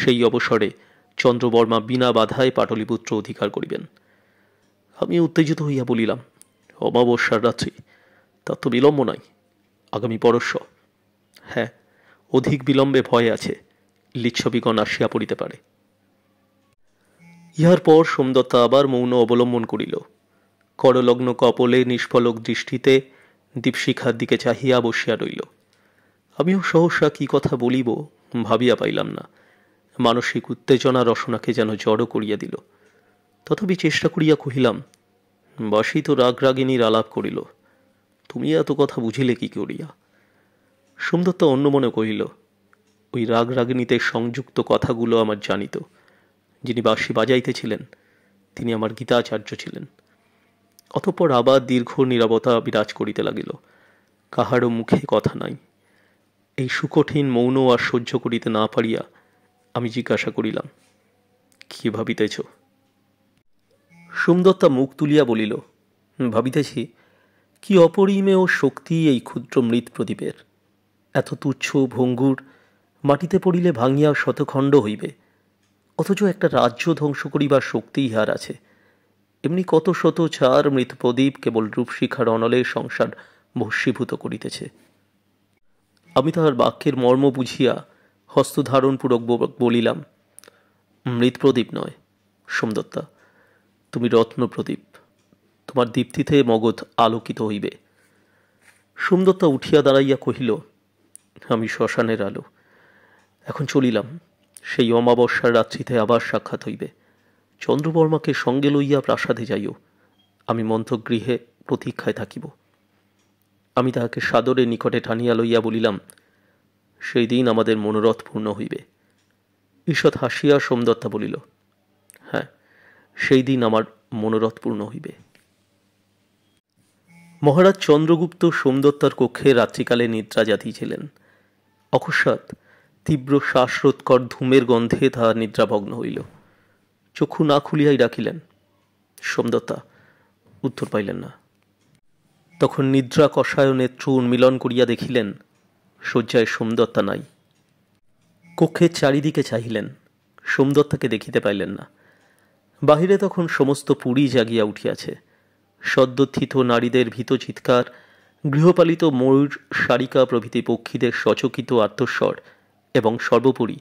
সেই অবসরে চন্দ্রবর্মা বিনা বাধায় পাটলিপুত্র অধিকার করিবেন আমি উত্তেজিত হইয়া বলিলাম অমাবস্যার রাত্রি তা তো বিলম্ব নাই আগামী পরশ্ব হ্যাঁ অধিক বিলম্বে ভয় আছে লিচ্ছবিগণ আসিয়া পড়িতে পারে ইহার পর সোমদত্তা আবার মৌন অবলম্বন করিল করলগ্ন কপলে নিষ্ফলক দৃষ্টিতে দীপশিখার দিকে চাহিয়া বসিয়া রইল আমিও সহসা কি কথা বলিব ভাবিয়া পাইলাম না মানসিক উত্তেজনা রসনাকে যেন জড়ো করিয়া দিল তথাপি চেষ্টা করিয়া কহিলাম বাসি তো রাগ রাগিনীর আলাপ করিল তুমি এত কথা বুঝিলে কি করিয়া সোমদত্ত অন্য মনে কহিল ওই রাগ রাগিনীতে সংযুক্ত কথাগুলো আমার জানিত যিনি বাসি বাজাইতেছিলেন তিনি আমার গীতাচার্য ছিলেন অতঃপর আবার দীর্ঘ নিরাপত্তা বিরাজ করিতে লাগিল কাহারও মুখে কথা নাই এই সুকঠিন মৌন আর সহ্য করিতে না পারিয়া আমি জিজ্ঞাসা করিলাম কি ভাবিতেছ সোমদত্তা মুখ তুলিয়া বলিল ভাবিতেছি কি অপরিমেয় শক্তি এই ক্ষুদ্র প্রদীপের এত তুচ্ছ ভঙ্গুর মাটিতে পড়িলে ভাঙিয়া শতখণ্ড হইবে অথচ একটা রাজ্য ধ্বংস করিবার শক্তি ইহার আছে এমনি কত শত মৃত প্রদীপ কেবল রূপশিখার অনলে সংসার ভস্মীভূত করিতেছে আমি তাহার বাক্যের মর্ম বুঝিয়া হস্তধারণপূরক বলিলাম মৃৎপ্রদীপ নয় সোমদত্তা তুমি রত্নপ্রদীপ তোমার দীপ্তিতে মগধ আলোকিত হইবে সোমদত্তা উঠিয়া দাঁড়াইয়া কহিল আমি শ্মশানের আলো এখন চলিলাম সেই অমাবস্যার রাত্রিতে আবার সাক্ষাৎ হইবে চন্দ্রবর্মাকে সঙ্গে লইয়া প্রাসাদে যাইও আমি মন্ত্রগৃহে প্রতীক্ষায় থাকিব আমি তাহাকে সাদরে নিকটে টানিয়া লইয়া বলিলাম সেই দিন আমাদের মনোরথ পূর্ণ হইবে ঈষৎ হাসিয়া সোমদত্তা বলিল হ্যাঁ সেই দিন আমার মনোরথ পূর্ণ হইবে মহারাজ চন্দ্রগুপ্ত সোমদত্তার কক্ষে রাত্রিকালে নিদ্রা যাতিছিলেন অকস্মাৎ তীব্র শ্বাসরোধকর ধূমের গন্ধে তাহার নিদ্রাভগ্ন হইল চক্ষু না খুলিয়াই ডাকিলেন সোমদত্তা উত্তর পাইলেন না তখন নিদ্রা কষায় নেত্র উন্মিলন করিয়া দেখিলেন শয্যায় সোমদত্তা নাই কক্ষের চারিদিকে চাহিলেন সোমদত্তাকে দেখিতে পাইলেন না বাহিরে তখন সমস্ত পুরী জাগিয়া উঠিয়াছে সদ্যথিত নারীদের ভীত চিৎকার গৃহপালিত ময়ূর সারিকা প্রভৃতি পক্ষীদের সচকিত আত্মস্বর এবং সর্বোপরি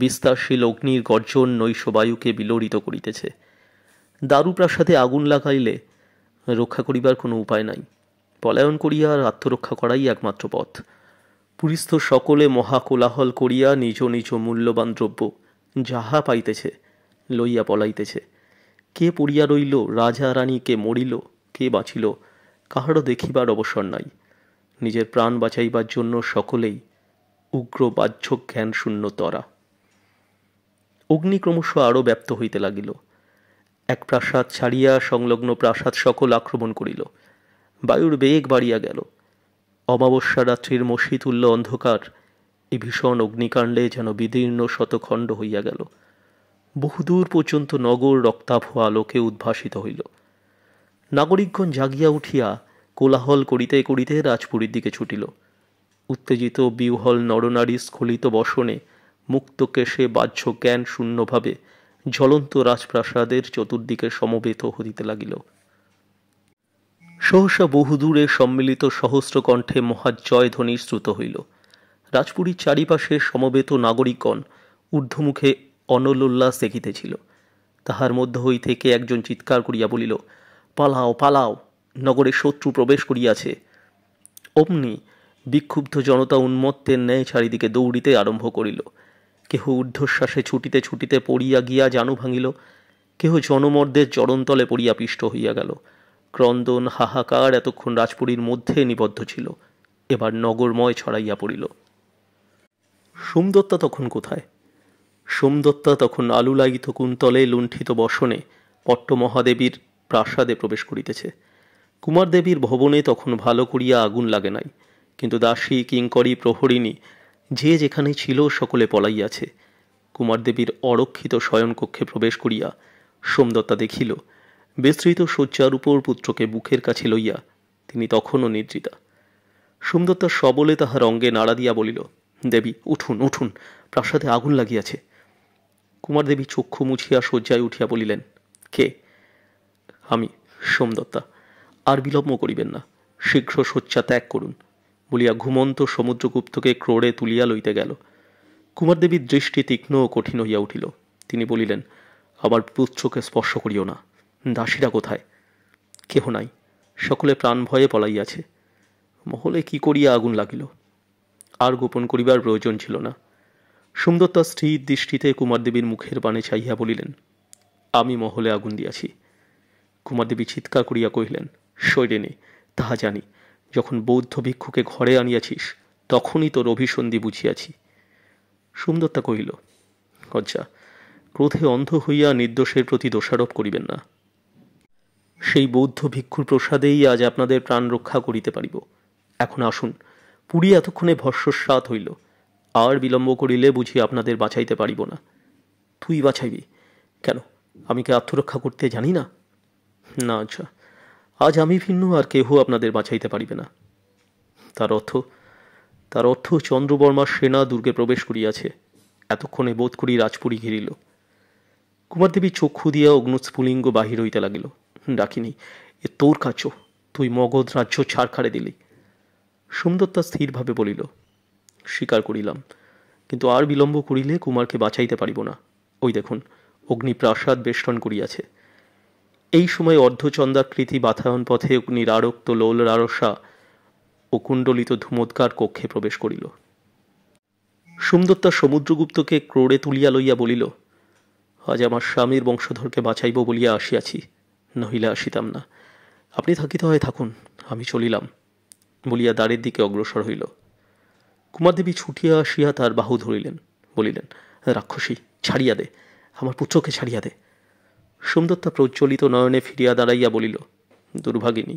বিস্তারশীল অগ্নির গর্জন নৈশবায়ুকে বিলড়িত করিতেছে দারুপ্রাসাদে আগুন লাগাইলে রক্ষা করিবার কোনো উপায় নাই পলায়ন করিয়া আর আত্মরক্ষা করাই একমাত্র পথ পুরিস্থ সকলে মহা কোলাহল করিয়া নিজ নিজ মূল্যবান দ্রব্য যাহা পাইতেছে লইয়া পলাইতেছে কে পড়িয়া রইল রাজা রানী কে মরিল কে বাঁচিল কাহারও দেখিবার অবসর নাই নিজের প্রাণ বাঁচাইবার জন্য সকলেই উগ্র বাহ্য জ্ঞান শূন্য তরা অগ্নি ক্রমশ আরও ব্যপ্ত হইতে লাগিল এক প্রাসাদ ছাড়িয়া সংলগ্ন প্রাসাদ সকল আক্রমণ করিল বায়ুর বেগ বাড়িয়া গেল অমাবস্যা রাত্রির মসি তুল্য অন্ধকার এই ভীষণ অগ্নিকাণ্ডে যেন বিদীর্ণ শতখণ্ড হইয়া গেল বহুদূর পর্যন্ত নগর রক্তাভ আলোকে উদ্ভাসিত হইল নাগরিকগণ জাগিয়া উঠিয়া কোলাহল করিতে করিতে রাজপুরীর দিকে ছুটিল উত্তেজিত বিউহল নরনারী স্খলিত বসনে মুক্তকেশে বাহ্য জ্ঞান শূন্যভাবে জ্বলন্ত রাজপ্রাসাদের চতুর্দিকে সমবেত হইতে লাগিল সহসা বহুদূরে সম্মিলিত সহস্র কণ্ঠে মহাজয় ধ্বনি শ্রুত হইল রাজপুরীর চারিপাশে সমবেত নাগরিকগণ ঊর্ধ্বমুখে অনলোল্লাস দেখিতেছিল তাহার মধ্য হই থেকে একজন চিৎকার করিয়া বলিল পালাও পালাও নগরে শত্রু প্রবেশ করিয়াছে অমনি বিক্ষুব্ধ জনতা উন্মত্তের ন্যায় চারিদিকে দৌড়িতে আরম্ভ করিল কেহ ঊর্ধ্বশ্বাসে ছুটিতে ছুটিতে পড়িয়া গিয়া জানু ভাঙিল কেহ জনমর্দের চরণতলে পড়িয়া পিষ্ট হইয়া গেল ক্রন্দন হাহাকার এতক্ষণ রাজপুরীর মধ্যে নিবদ্ধ ছিল এবার নগরময় ছড়াইয়া পড়িল সোমদত্তা তখন কোথায় সোমদত্তা তখন আলুলায়িত কুন্তলে লুণ্ঠিত বসনে মহাদেবীর প্রাসাদে প্রবেশ করিতেছে কুমারদেবীর ভবনে তখন ভালো করিয়া আগুন লাগে নাই কিন্তু দাসী কিঙ্করী প্রহরিণী যে যেখানে ছিল সকলে পলাইয়াছে কুমারদেবীর অরক্ষিত শয়নকক্ষে প্রবেশ করিয়া সোমদত্তা দেখিল বিস্তৃত শয্যার উপর পুত্রকে বুকের কাছে লইয়া তিনি তখনও নিদ্রিতা সোমদত্তা সবলে তাহার অঙ্গে নাড়া দিয়া বলিল দেবী উঠুন উঠুন প্রাসাদে আগুন লাগিয়াছে কুমারদেবী চক্ষু মুছিয়া শয্যায় উঠিয়া বলিলেন কে আমি সোমদত্তা আর বিলম্ব করিবেন না শীঘ্র শয্যা ত্যাগ করুন বলিয়া ঘুমন্ত সমুদ্রগুপ্তকে ক্রোড়ে তুলিয়া লইতে গেল কুমারদেবীর দৃষ্টি তীক্ষ্ণ ও কঠিন হইয়া উঠিল তিনি বলিলেন আমার পুত্রকে স্পর্শ করিও না দাসীরা কোথায় কেহ নাই সকলে প্রাণ ভয়ে পলাইয়াছে মহলে কি করিয়া আগুন লাগিল আর গোপন করিবার প্রয়োজন ছিল না সুন্দর তার স্ত্রীর দৃষ্টিতে কুমারদেবীর মুখের পানে চাহিয়া বলিলেন আমি মহলে আগুন দিয়াছি কুমারদেবী চিৎকার করিয়া কহিলেন শৈরে নে তাহা জানি যখন বৌদ্ধ ভিক্ষুকে ঘরে আনিয়াছিস তখনই তোর অভিসন্ধি বুঝিয়াছি সুন্দরতা কহিল লজ্জা ক্রোধে অন্ধ হইয়া নির্দোষের প্রতি দোষারোপ করিবেন না সেই বৌদ্ধ ভিক্ষুর প্রসাদেই আজ আপনাদের প্রাণ রক্ষা করিতে পারিব এখন আসুন পুরী এতক্ষণে ভস্যস্বাদ হইল আর বিলম্ব করিলে বুঝি আপনাদের বাঁচাইতে পারিব না তুই বাছাইবি কেন আমি কি আত্মরক্ষা করতে জানি না না আচ্ছা আজ আমি ভিন্ন আর কেহ আপনাদের বাঁচাইতে পারিবে না তার অর্থ তার অর্থ চন্দ্রবর্মার সেনা দুর্গে প্রবেশ করিয়াছে এতক্ষণে বোধ করি রাজপুরী ঘিরিল কুমারদেবী চক্ষু দিয়া অগ্নস্ফুলিঙ্গ বাহির হইতে লাগিল ডাকিনি এ তোর কাছ তুই মগধ রাজ্য ছাড়খাড়ে দিলি সুন্দরতা স্থিরভাবে বলিল স্বীকার করিলাম কিন্তু আর বিলম্ব করিলে কুমারকে বাঁচাইতে পারিব না ওই দেখুন অগ্নিপ্রাসাদ বেষ্টন করিয়াছে এই সময় অর্ধচন্দাকৃতি বাতায়ন পথে অগ্নির আরক্ত লোল রারসা ও কুণ্ডলিত ধুমৎকার কক্ষে প্রবেশ করিল সুমদত্তা সমুদ্রগুপ্তকে ক্রোড়ে তুলিয়া লইয়া বলিল আজ আমার স্বামীর বংশধরকে বাঁচাইব বলিয়া আসিয়াছি নহিলে আসিতাম না আপনি থাকিতে হয় থাকুন আমি চলিলাম বলিয়া দ্বারের দিকে অগ্রসর হইল কুমারদেবী ছুটিয়া আসিয়া তার বাহু ধরিলেন বলিলেন রাক্ষসী ছাড়িয়া দে আমার পুত্রকে ছাড়িয়া দে সোমদত্তা প্রজ্জ্বলিত নয়নে ফিরিয়া দাঁড়াইয়া বলিল দুর্ভাগিনী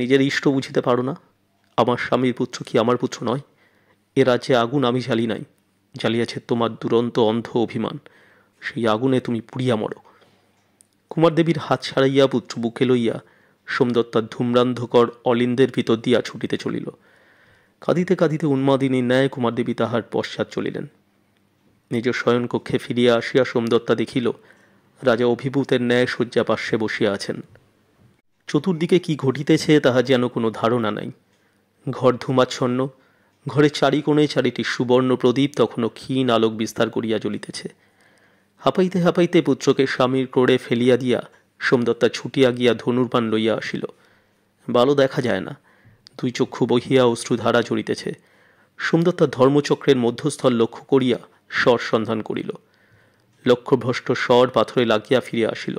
নিজের ইষ্ট বুঝিতে পারো না আমার স্বামীর পুত্র কি আমার পুত্র নয় এ রাজ্যে আগুন আমি জ্বালি নাই জ্বালিয়াছে তোমার দুরন্ত অন্ধ অভিমান সেই আগুনে তুমি পুড়িয়া মরো কুমারদেবীর হাত ছাড়াইয়া পুত্র বুকে লইয়া সোমদত্তার ধূম্রান্ধকর অলিন্দের ভিতর দিয়া ছুটিতে চলিল কাঁদিতে কাঁদিতে উন্মাদিনী ন্যায় কুমারদেবী তাহার পশ্চাৎ চলিলেন নিজ শয়নকক্ষে ফিরিয়া আসিয়া সোমদত্তা দেখিল রাজা অভিভূতের ন্যায় পার্শ্বে বসিয়া আছেন চতুর্দিকে কি ঘটিতেছে তাহা যেন কোনো ধারণা নাই ঘর ধুমাচ্ছন্ন ঘরের চারি কোণে চারিটি সুবর্ণ প্রদীপ তখনও ক্ষীণ আলোক বিস্তার করিয়া জ্বলিতেছে হাঁপাইতে হাঁপাইতে পুত্রকে স্বামীর ক্রোড়ে ফেলিয়া দিয়া সোমদত্তা ছুটিয়া গিয়া ধনুর্বান লইয়া আসিল বালো দেখা যায় না দুই চক্ষু বহিয়া অশ্রুধারা জড়িতেছে সুন্দর তার ধর্মচক্রের মধ্যস্থল লক্ষ্য করিয়া স্বর সন্ধান করিল লক্ষ্যভ্রষ্ট স্বর পাথরে লাগিয়া ফিরিয়া আসিল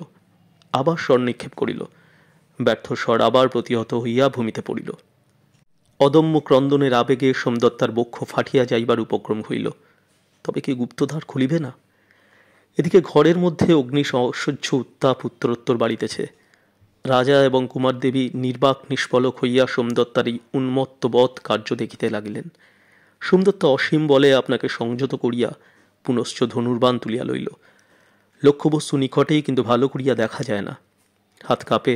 আবার স্বর নিক্ষেপ করিল ব্যর্থ স্বর আবার প্রতিহত হইয়া ভূমিতে পড়িল অদম্য ক্রন্দনের আবেগে সোমদত্তার বক্ষ ফাটিয়া যাইবার উপক্রম হইল তবে কি গুপ্তধার খুলিবে না এদিকে ঘরের মধ্যে অগ্নি অসহ্য উত্তাপ উত্তরোত্তর বাড়িতেছে রাজা এবং কুমারদেবী নির্বাক নিষ্ফলক হইয়া সোমদত্তার এই উন্মত্তবধ কার্য দেখিতে লাগিলেন সোমদত্তা অসীম বলে আপনাকে সংযত করিয়া পুনশ্চ ধনুর্বান তুলিয়া লইল লক্ষ্যবস্তু নিকটেই কিন্তু ভালো করিয়া দেখা যায় না হাত কাঁপে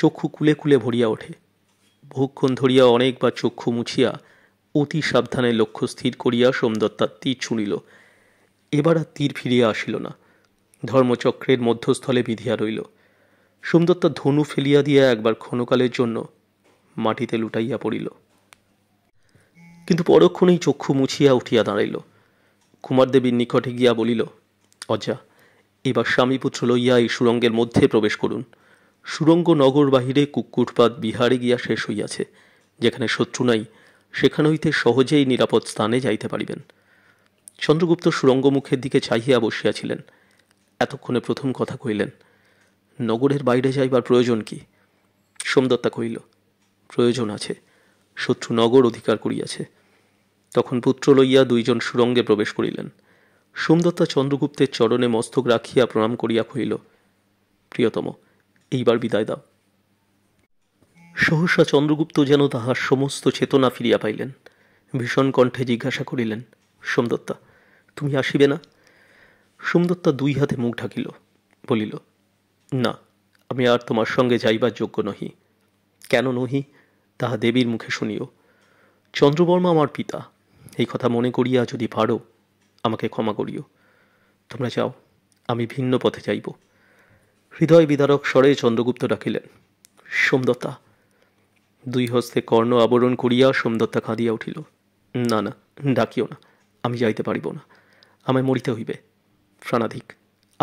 চক্ষু কুলে কুলে ভরিয়া ওঠে বহুক্ষণ ধরিয়া অনেকবার চক্ষু মুছিয়া অতি সাবধানে লক্ষ্য স্থির করিয়া সোমদত্তার তীর ছুঁড়িল এবার আর তীর ফিরিয়া আসিল না ধর্মচক্রের মধ্যস্থলে বিধিয়া রইল সোমদত্তা ধনু ফেলিয়া দিয়া একবার ক্ষণকালের জন্য মাটিতে লুটাইয়া পড়িল কিন্তু পরক্ষণেই চক্ষু মুছিয়া উঠিয়া দাঁড়াইল কুমারদেবীর নিকটে গিয়া বলিল অজা এবার স্বামীপুত্র লইয়া এই সুরঙ্গের মধ্যে প্রবেশ করুন সুরঙ্গ নগর বাহিরে কুকুটপাত বিহারে গিয়া শেষ হইয়াছে যেখানে শত্রু নাই সেখানে হইতে সহজেই নিরাপদ স্থানে যাইতে পারিবেন চন্দ্রগুপ্ত সুরঙ্গমুখের দিকে চাহিয়া বসিয়াছিলেন এতক্ষণে প্রথম কথা কহিলেন নগরের বাইরে যাইবার প্রয়োজন কি সোমদত্তা কহিল প্রয়োজন আছে শত্রু নগর অধিকার করিয়াছে তখন পুত্র লইয়া দুইজন সুরঙ্গে প্রবেশ করিলেন সোমদত্তা চন্দ্রগুপ্তের চরণে মস্তক রাখিয়া প্রণাম করিয়া কহিল প্রিয়তম এইবার বিদায় দাও সহসা চন্দ্রগুপ্ত যেন তাহার সমস্ত চেতনা ফিরিয়া পাইলেন ভীষণ কণ্ঠে জিজ্ঞাসা করিলেন সোমদত্তা তুমি আসিবে না সোমদত্তা দুই হাতে মুখ ঢাকিল বলিল না আমি আর তোমার সঙ্গে যাইবার যোগ্য নহি কেন নহি তাহা দেবীর মুখে শুনিও চন্দ্রবর্মা আমার পিতা এই কথা মনে করিয়া যদি পারো আমাকে ক্ষমা করিও তোমরা যাও আমি ভিন্ন পথে যাইব হৃদয় বিদারক স্বরে চন্দ্রগুপ্ত ডাকিলেন সোমদত্তা দুই হস্তে কর্ণ আবরণ করিয়া সোমদত্তা কাঁদিয়া উঠিল না না ডাকিও না আমি যাইতে পারিব না আমায় মরিতে হইবে প্রাণাধিক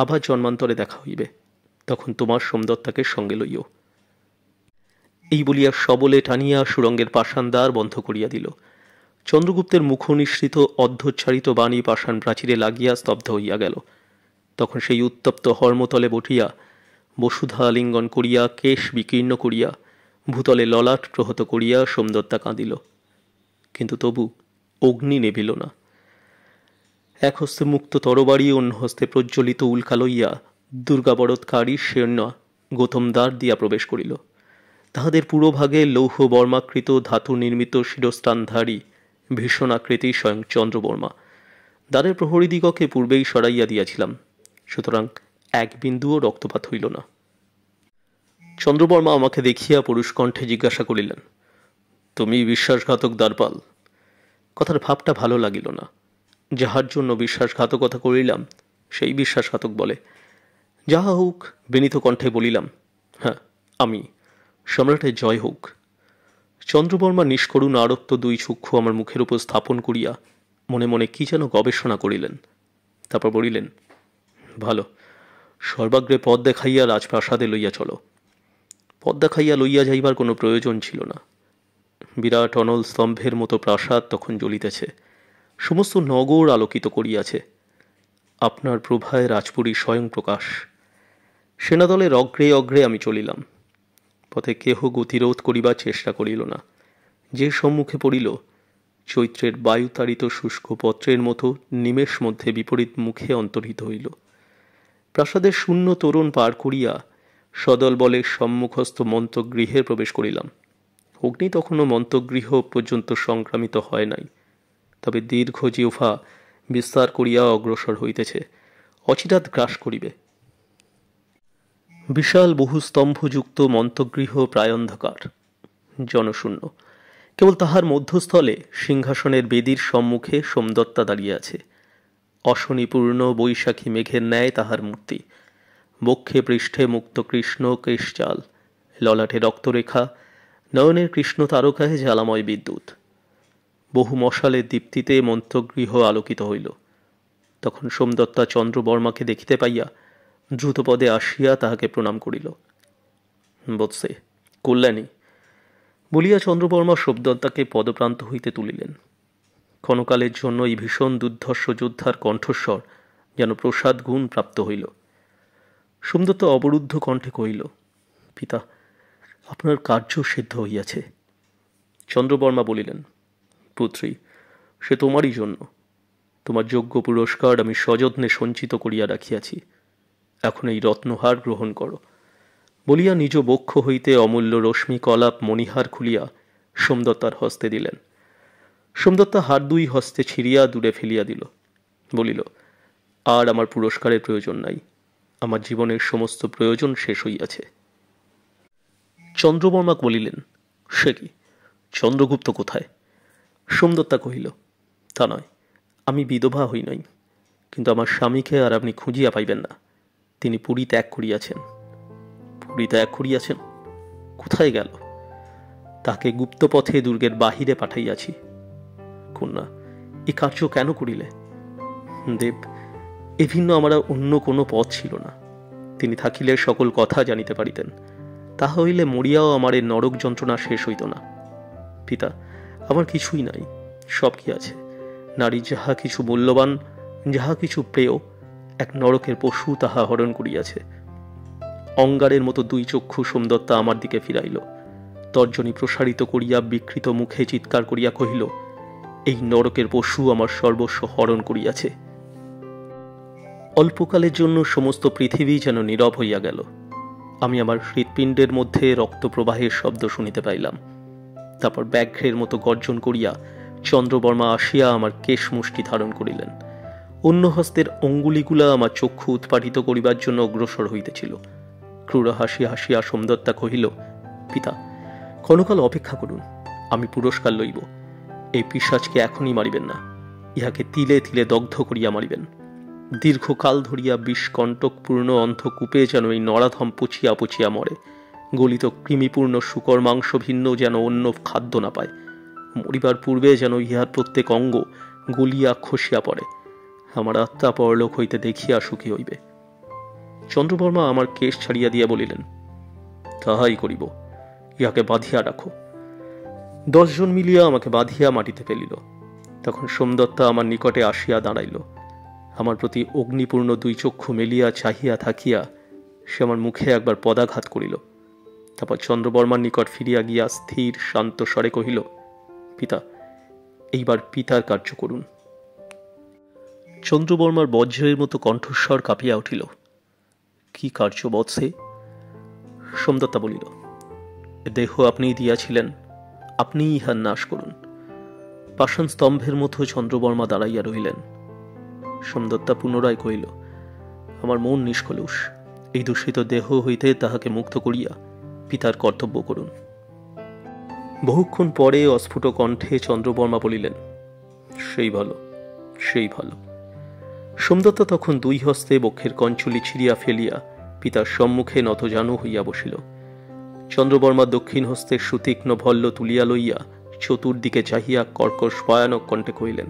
আবার জন্মান্তরে দেখা হইবে তখন তোমার সোমদত্তাকে সঙ্গে লইও এই বলিয়া সবলে টানিয়া সুরঙ্গের পাষাণদ্বার বন্ধ করিয়া দিল চন্দ্রগুপ্তের মুখ নিঃসৃত অর্ধোচ্ছারিত বাণী পাষাণ প্রাচীরে লাগিয়া স্তব্ধ হইয়া গেল তখন সেই উত্তপ্ত হর্মতলে বঠিয়া বসুধা লিঙ্গন করিয়া কেশ বিকীর্ণ করিয়া ভূতলে ললাট প্রহত করিয়া সোমদত্তা কাঁদিল কিন্তু তবু অগ্নি নেবিল না এক হস্তে মুক্ত তরবারি অন্য হস্তে প্রজ্বলিত উল্কা লইয়া দুর্গাবরৎকারী গৌতম দ্বার দিয়া প্রবেশ করিল তাহাদের পুরোভাগে লৌহ বর্মাকৃত ধাতু নির্মিত শিরস্থানধারী ভীষণ আকৃতি স্বয়ং চন্দ্রবর্মা দ্বারের প্রহরীদিগকে পূর্বেই সরাইয়া দিয়াছিলাম সুতরাং এক বিন্দুও রক্তপাত হইল না চন্দ্রবর্মা আমাকে দেখিয়া পুরুষকণ্ঠে জিজ্ঞাসা করিলেন তুমি বিশ্বাসঘাতক দ্বারপাল কথার ভাবটা ভালো লাগিল না যাহার জন্য বিশ্বাসঘাতকতা করিলাম সেই বিশ্বাসঘাতক বলে যাহা হোক বিনীত কণ্ঠে বলিলাম হ্যাঁ আমি সম্রাটের জয় হোক চন্দ্রবর্মা নিষ্করুণ আরক্ত দুই চক্ষু আমার মুখের উপর স্থাপন করিয়া মনে মনে কি যেন গবেষণা করিলেন তারপর বলিলেন ভালো সর্বাগ্রে পদ দেখাইয়া রাজপ্রাসাদে লইয়া চলো পদ দেখাইয়া লইয়া যাইবার কোনো প্রয়োজন ছিল না বিরাট অনল স্তম্ভের মতো প্রাসাদ তখন জ্বলিতেছে সমস্ত নগর আলোকিত করিয়াছে আপনার প্রভায় রাজপুরী স্বয়ং প্রকাশ সেনাদলের অগ্রে অগ্রে আমি চলিলাম পথে কেহ গতিরোধ করিবার চেষ্টা করিল না যে সম্মুখে পড়িল চৈত্রের বায়ুতাড়িত শুষ্ক পত্রের মতো নিমেষ মধ্যে বিপরীত মুখে অন্তর্হিত হইল প্রাসাদের শূন্য তরুণ পার করিয়া সদল বলে সম্মুখস্থ মন্ত্রগৃহে প্রবেশ করিলাম অগ্নি তখনও মন্ত্রগৃহ পর্যন্ত সংক্রামিত হয় নাই তবে দীর্ঘ জিহ্বা বিস্তার করিয়া অগ্রসর হইতেছে অচিরাত গ্রাস করিবে বিশাল বহু স্তম্ভযুক্ত মন্তগৃহ প্রায় অন্ধকার জনশূন্য কেবল তাহার মধ্যস্থলে সিংহাসনের বেদির সম্মুখে সোমদত্তা দাঁড়িয়ে আছে অশনিপূর্ণ বৈশাখী মেঘের ন্যায় তাহার মূর্তি বক্ষে পৃষ্ঠে মুক্ত কৃষ্ণ কেশচাল ললাটে রক্তরেখা নয়নের কৃষ্ণ তারকায় জ্বালাময় বিদ্যুৎ বহু মশালের দীপ্তিতে মন্ত্রগৃহ আলোকিত হইল তখন সোমদত্তা চন্দ্রবর্মাকে দেখিতে পাইয়া দ্রুতপদে আসিয়া তাহাকে প্রণাম করিল বৎসে কল্যাণী বলিয়া চন্দ্রবর্মা শব্দত্তাকে পদপ্রান্ত হইতে তুলিলেন ক্ষণকালের জন্য এই ভীষণ দুর্ধর্ষ যোদ্ধার কণ্ঠস্বর যেন প্রসাদ গুণ প্রাপ্ত হইল সোমদত্ত অবরুদ্ধ কণ্ঠে কহিল পিতা আপনার কার্য সিদ্ধ হইয়াছে চন্দ্রবর্মা বলিলেন পুত্রী সে তোমারই জন্য তোমার যোগ্য পুরস্কার আমি সযত্নে সঞ্চিত করিয়া রাখিয়াছি এখন এই রত্নহার গ্রহণ করো বলিয়া নিজ বক্ষ হইতে অমূল্য রশ্মি কলাপ মণিহার খুলিয়া সোমদত্তার হস্তে দিলেন সোমদত্তা হার দুই হস্তে ছিঁড়িয়া দূরে ফেলিয়া দিল বলিল আর আমার পুরস্কারের প্রয়োজন নাই আমার জীবনের সমস্ত প্রয়োজন শেষ হইয়াছে চন্দ্রবর্মা বলিলেন সে কি চন্দ্রগুপ্ত কোথায় সোমদত্তা কহিল তা নয় আমি বিধবা হই নাই কিন্তু আমার স্বামীকে আর আপনি খুঁজিয়া পাইবেন না তিনি পুরী ত্যাগ করিয়াছেন পুরী ত্যাগ করিয়াছেন কোথায় গেল তাকে গুপ্তপথে দুর্গের বাহিরে পাঠাইয়াছি কন্যা এ কার্য কেন করিলে দেব এ ভিন্ন আমার অন্য কোনো পথ ছিল না তিনি থাকিলে সকল কথা জানিতে পারিতেন তাহা হইলে মরিয়াও আমার নরক যন্ত্রণা শেষ হইত না পিতা আমার কিছুই নাই সব কি আছে নারী যাহা কিছু মূল্যবান যাহা কিছু প্রেয় এক নরকের পশু তাহা হরণ করিয়াছে অঙ্গারের মতো দুই চক্ষু সোমদত্তা আমার দিকে ফিরাইল তর্জনী প্রসারিত করিয়া বিকৃত মুখে চিৎকার করিয়া কহিল এই নরকের পশু আমার সর্বস্ব হরণ করিয়াছে অল্পকালের জন্য সমস্ত পৃথিবী যেন নীরব হইয়া গেল আমি আমার হৃৎপিণ্ডের মধ্যে রক্তপ্রবাহের শব্দ শুনিতে পাইলাম তারপর ব্যাঘ্রের মতো গর্জন করিয়া চন্দ্রবর্মা আসিয়া আমার কেশ মুষ্টি ধারণ করিলেন অন্য হস্তের অঙ্গুলিগুলা আমার চক্ষু উৎপাটিত করিবার জন্য অগ্রসর হইতেছিল ক্রূর হাসি হাসিয়া সোমদত্তা কহিল পিতা ক্ষণকাল অপেক্ষা করুন আমি পুরস্কার লইব এই পিসাজকে এখনই মারিবেন না ইহাকে তিলে তিলে দগ্ধ করিয়া মারিবেন দীর্ঘকাল ধরিয়া বিষকণ্টকপূর্ণ অন্ধকূপে যেন এই নরাধম পচিয়া পচিয়া মরে গলিত কৃমিপূর্ণ শুকর মাংস ভিন্ন যেন অন্য খাদ্য না পায় মরিবার পূর্বে যেন ইহার প্রত্যেক অঙ্গ গলিয়া খসিয়া পড়ে আমার আত্মা পরলোক হইতে দেখিয়া সুখী হইবে চন্দ্রবর্মা আমার কেশ ছাড়িয়া দিয়া বলিলেন তাহাই করিব ইহাকে বাঁধিয়া রাখো দশজন মিলিয়া আমাকে বাঁধিয়া মাটিতে ফেলিল তখন সোমদত্তা আমার নিকটে আসিয়া দাঁড়াইল আমার প্রতি অগ্নিপূর্ণ দুই চক্ষু মেলিয়া চাহিয়া থাকিয়া সে আমার মুখে একবার পদাঘাত করিল তারপর চন্দ্রবর্মার নিকট ফিরিয়া গিয়া স্থির শান্ত স্বরে কহিল পিতা এইবার পিতার কার্য করুন চন্দ্রবর্মার বজ্রের মতো কণ্ঠস্বর কাঁপিয়া উঠিল কি কার্য বৎসে সোমদত্তা বলিল দেহ আপনিই দিয়াছিলেন আপনিই ইহার নাশ করুন পাষাণ স্তম্ভের মতো চন্দ্রবর্মা দাঁড়াইয়া রহিলেন সোমদত্তা পুনরায় কহিল আমার মন নিষ্কলুষ এই দূষিত দেহ হইতে তাহাকে মুক্ত করিয়া পিতার কর্তব্য করুন বহুক্ষণ পরে অস্ফুট কণ্ঠে চন্দ্রবর্মা বলিলেন সেই ভালো সেই ভালো সোমদত্ত তখন দুই হস্তে বক্ষের কঞ্চুলি ছিঁড়িয়া ফেলিয়া পিতার সম্মুখে নতজানু হইয়া বসিল চন্দ্রবর্মা দক্ষিণ হস্তে সুতীক্ষ্ণ ভল্ল তুলিয়া লইয়া চতুর্দিকে চাহিয়া কর্কশ ভয়ানক কণ্ঠে কহিলেন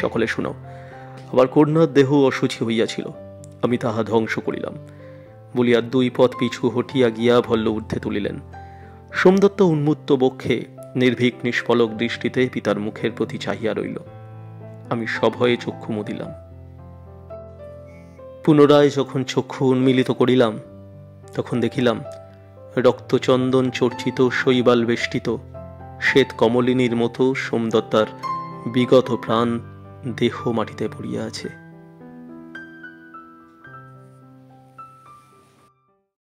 সকলে শুনো আবার কন্যার দেহ অসুচি হইয়াছিল আমি তাহা ধ্বংস করিলাম বলিয়া দুই পথ পিছু হটিয়া গিয়া ভল্ল ঊর্ধ্বে তুলিলেন সোমদত্ত উন্মুক্ত বক্ষে নির্ভীক নিষ্ফলক দৃষ্টিতে পিতার মুখের প্রতি চাহিয়া রইল আমি সভয়ে চক্ষু মুদিলাম পুনরায় যখন চক্ষু উন্মিলিত করিলাম তখন দেখিলাম রক্তচন্দন চর্চিত শৈবাল বেষ্টিত শ্বেত কমলিনীর মতো সোমদত্তার বিগত প্রাণ দেহ মাটিতে পড়িয়া আছে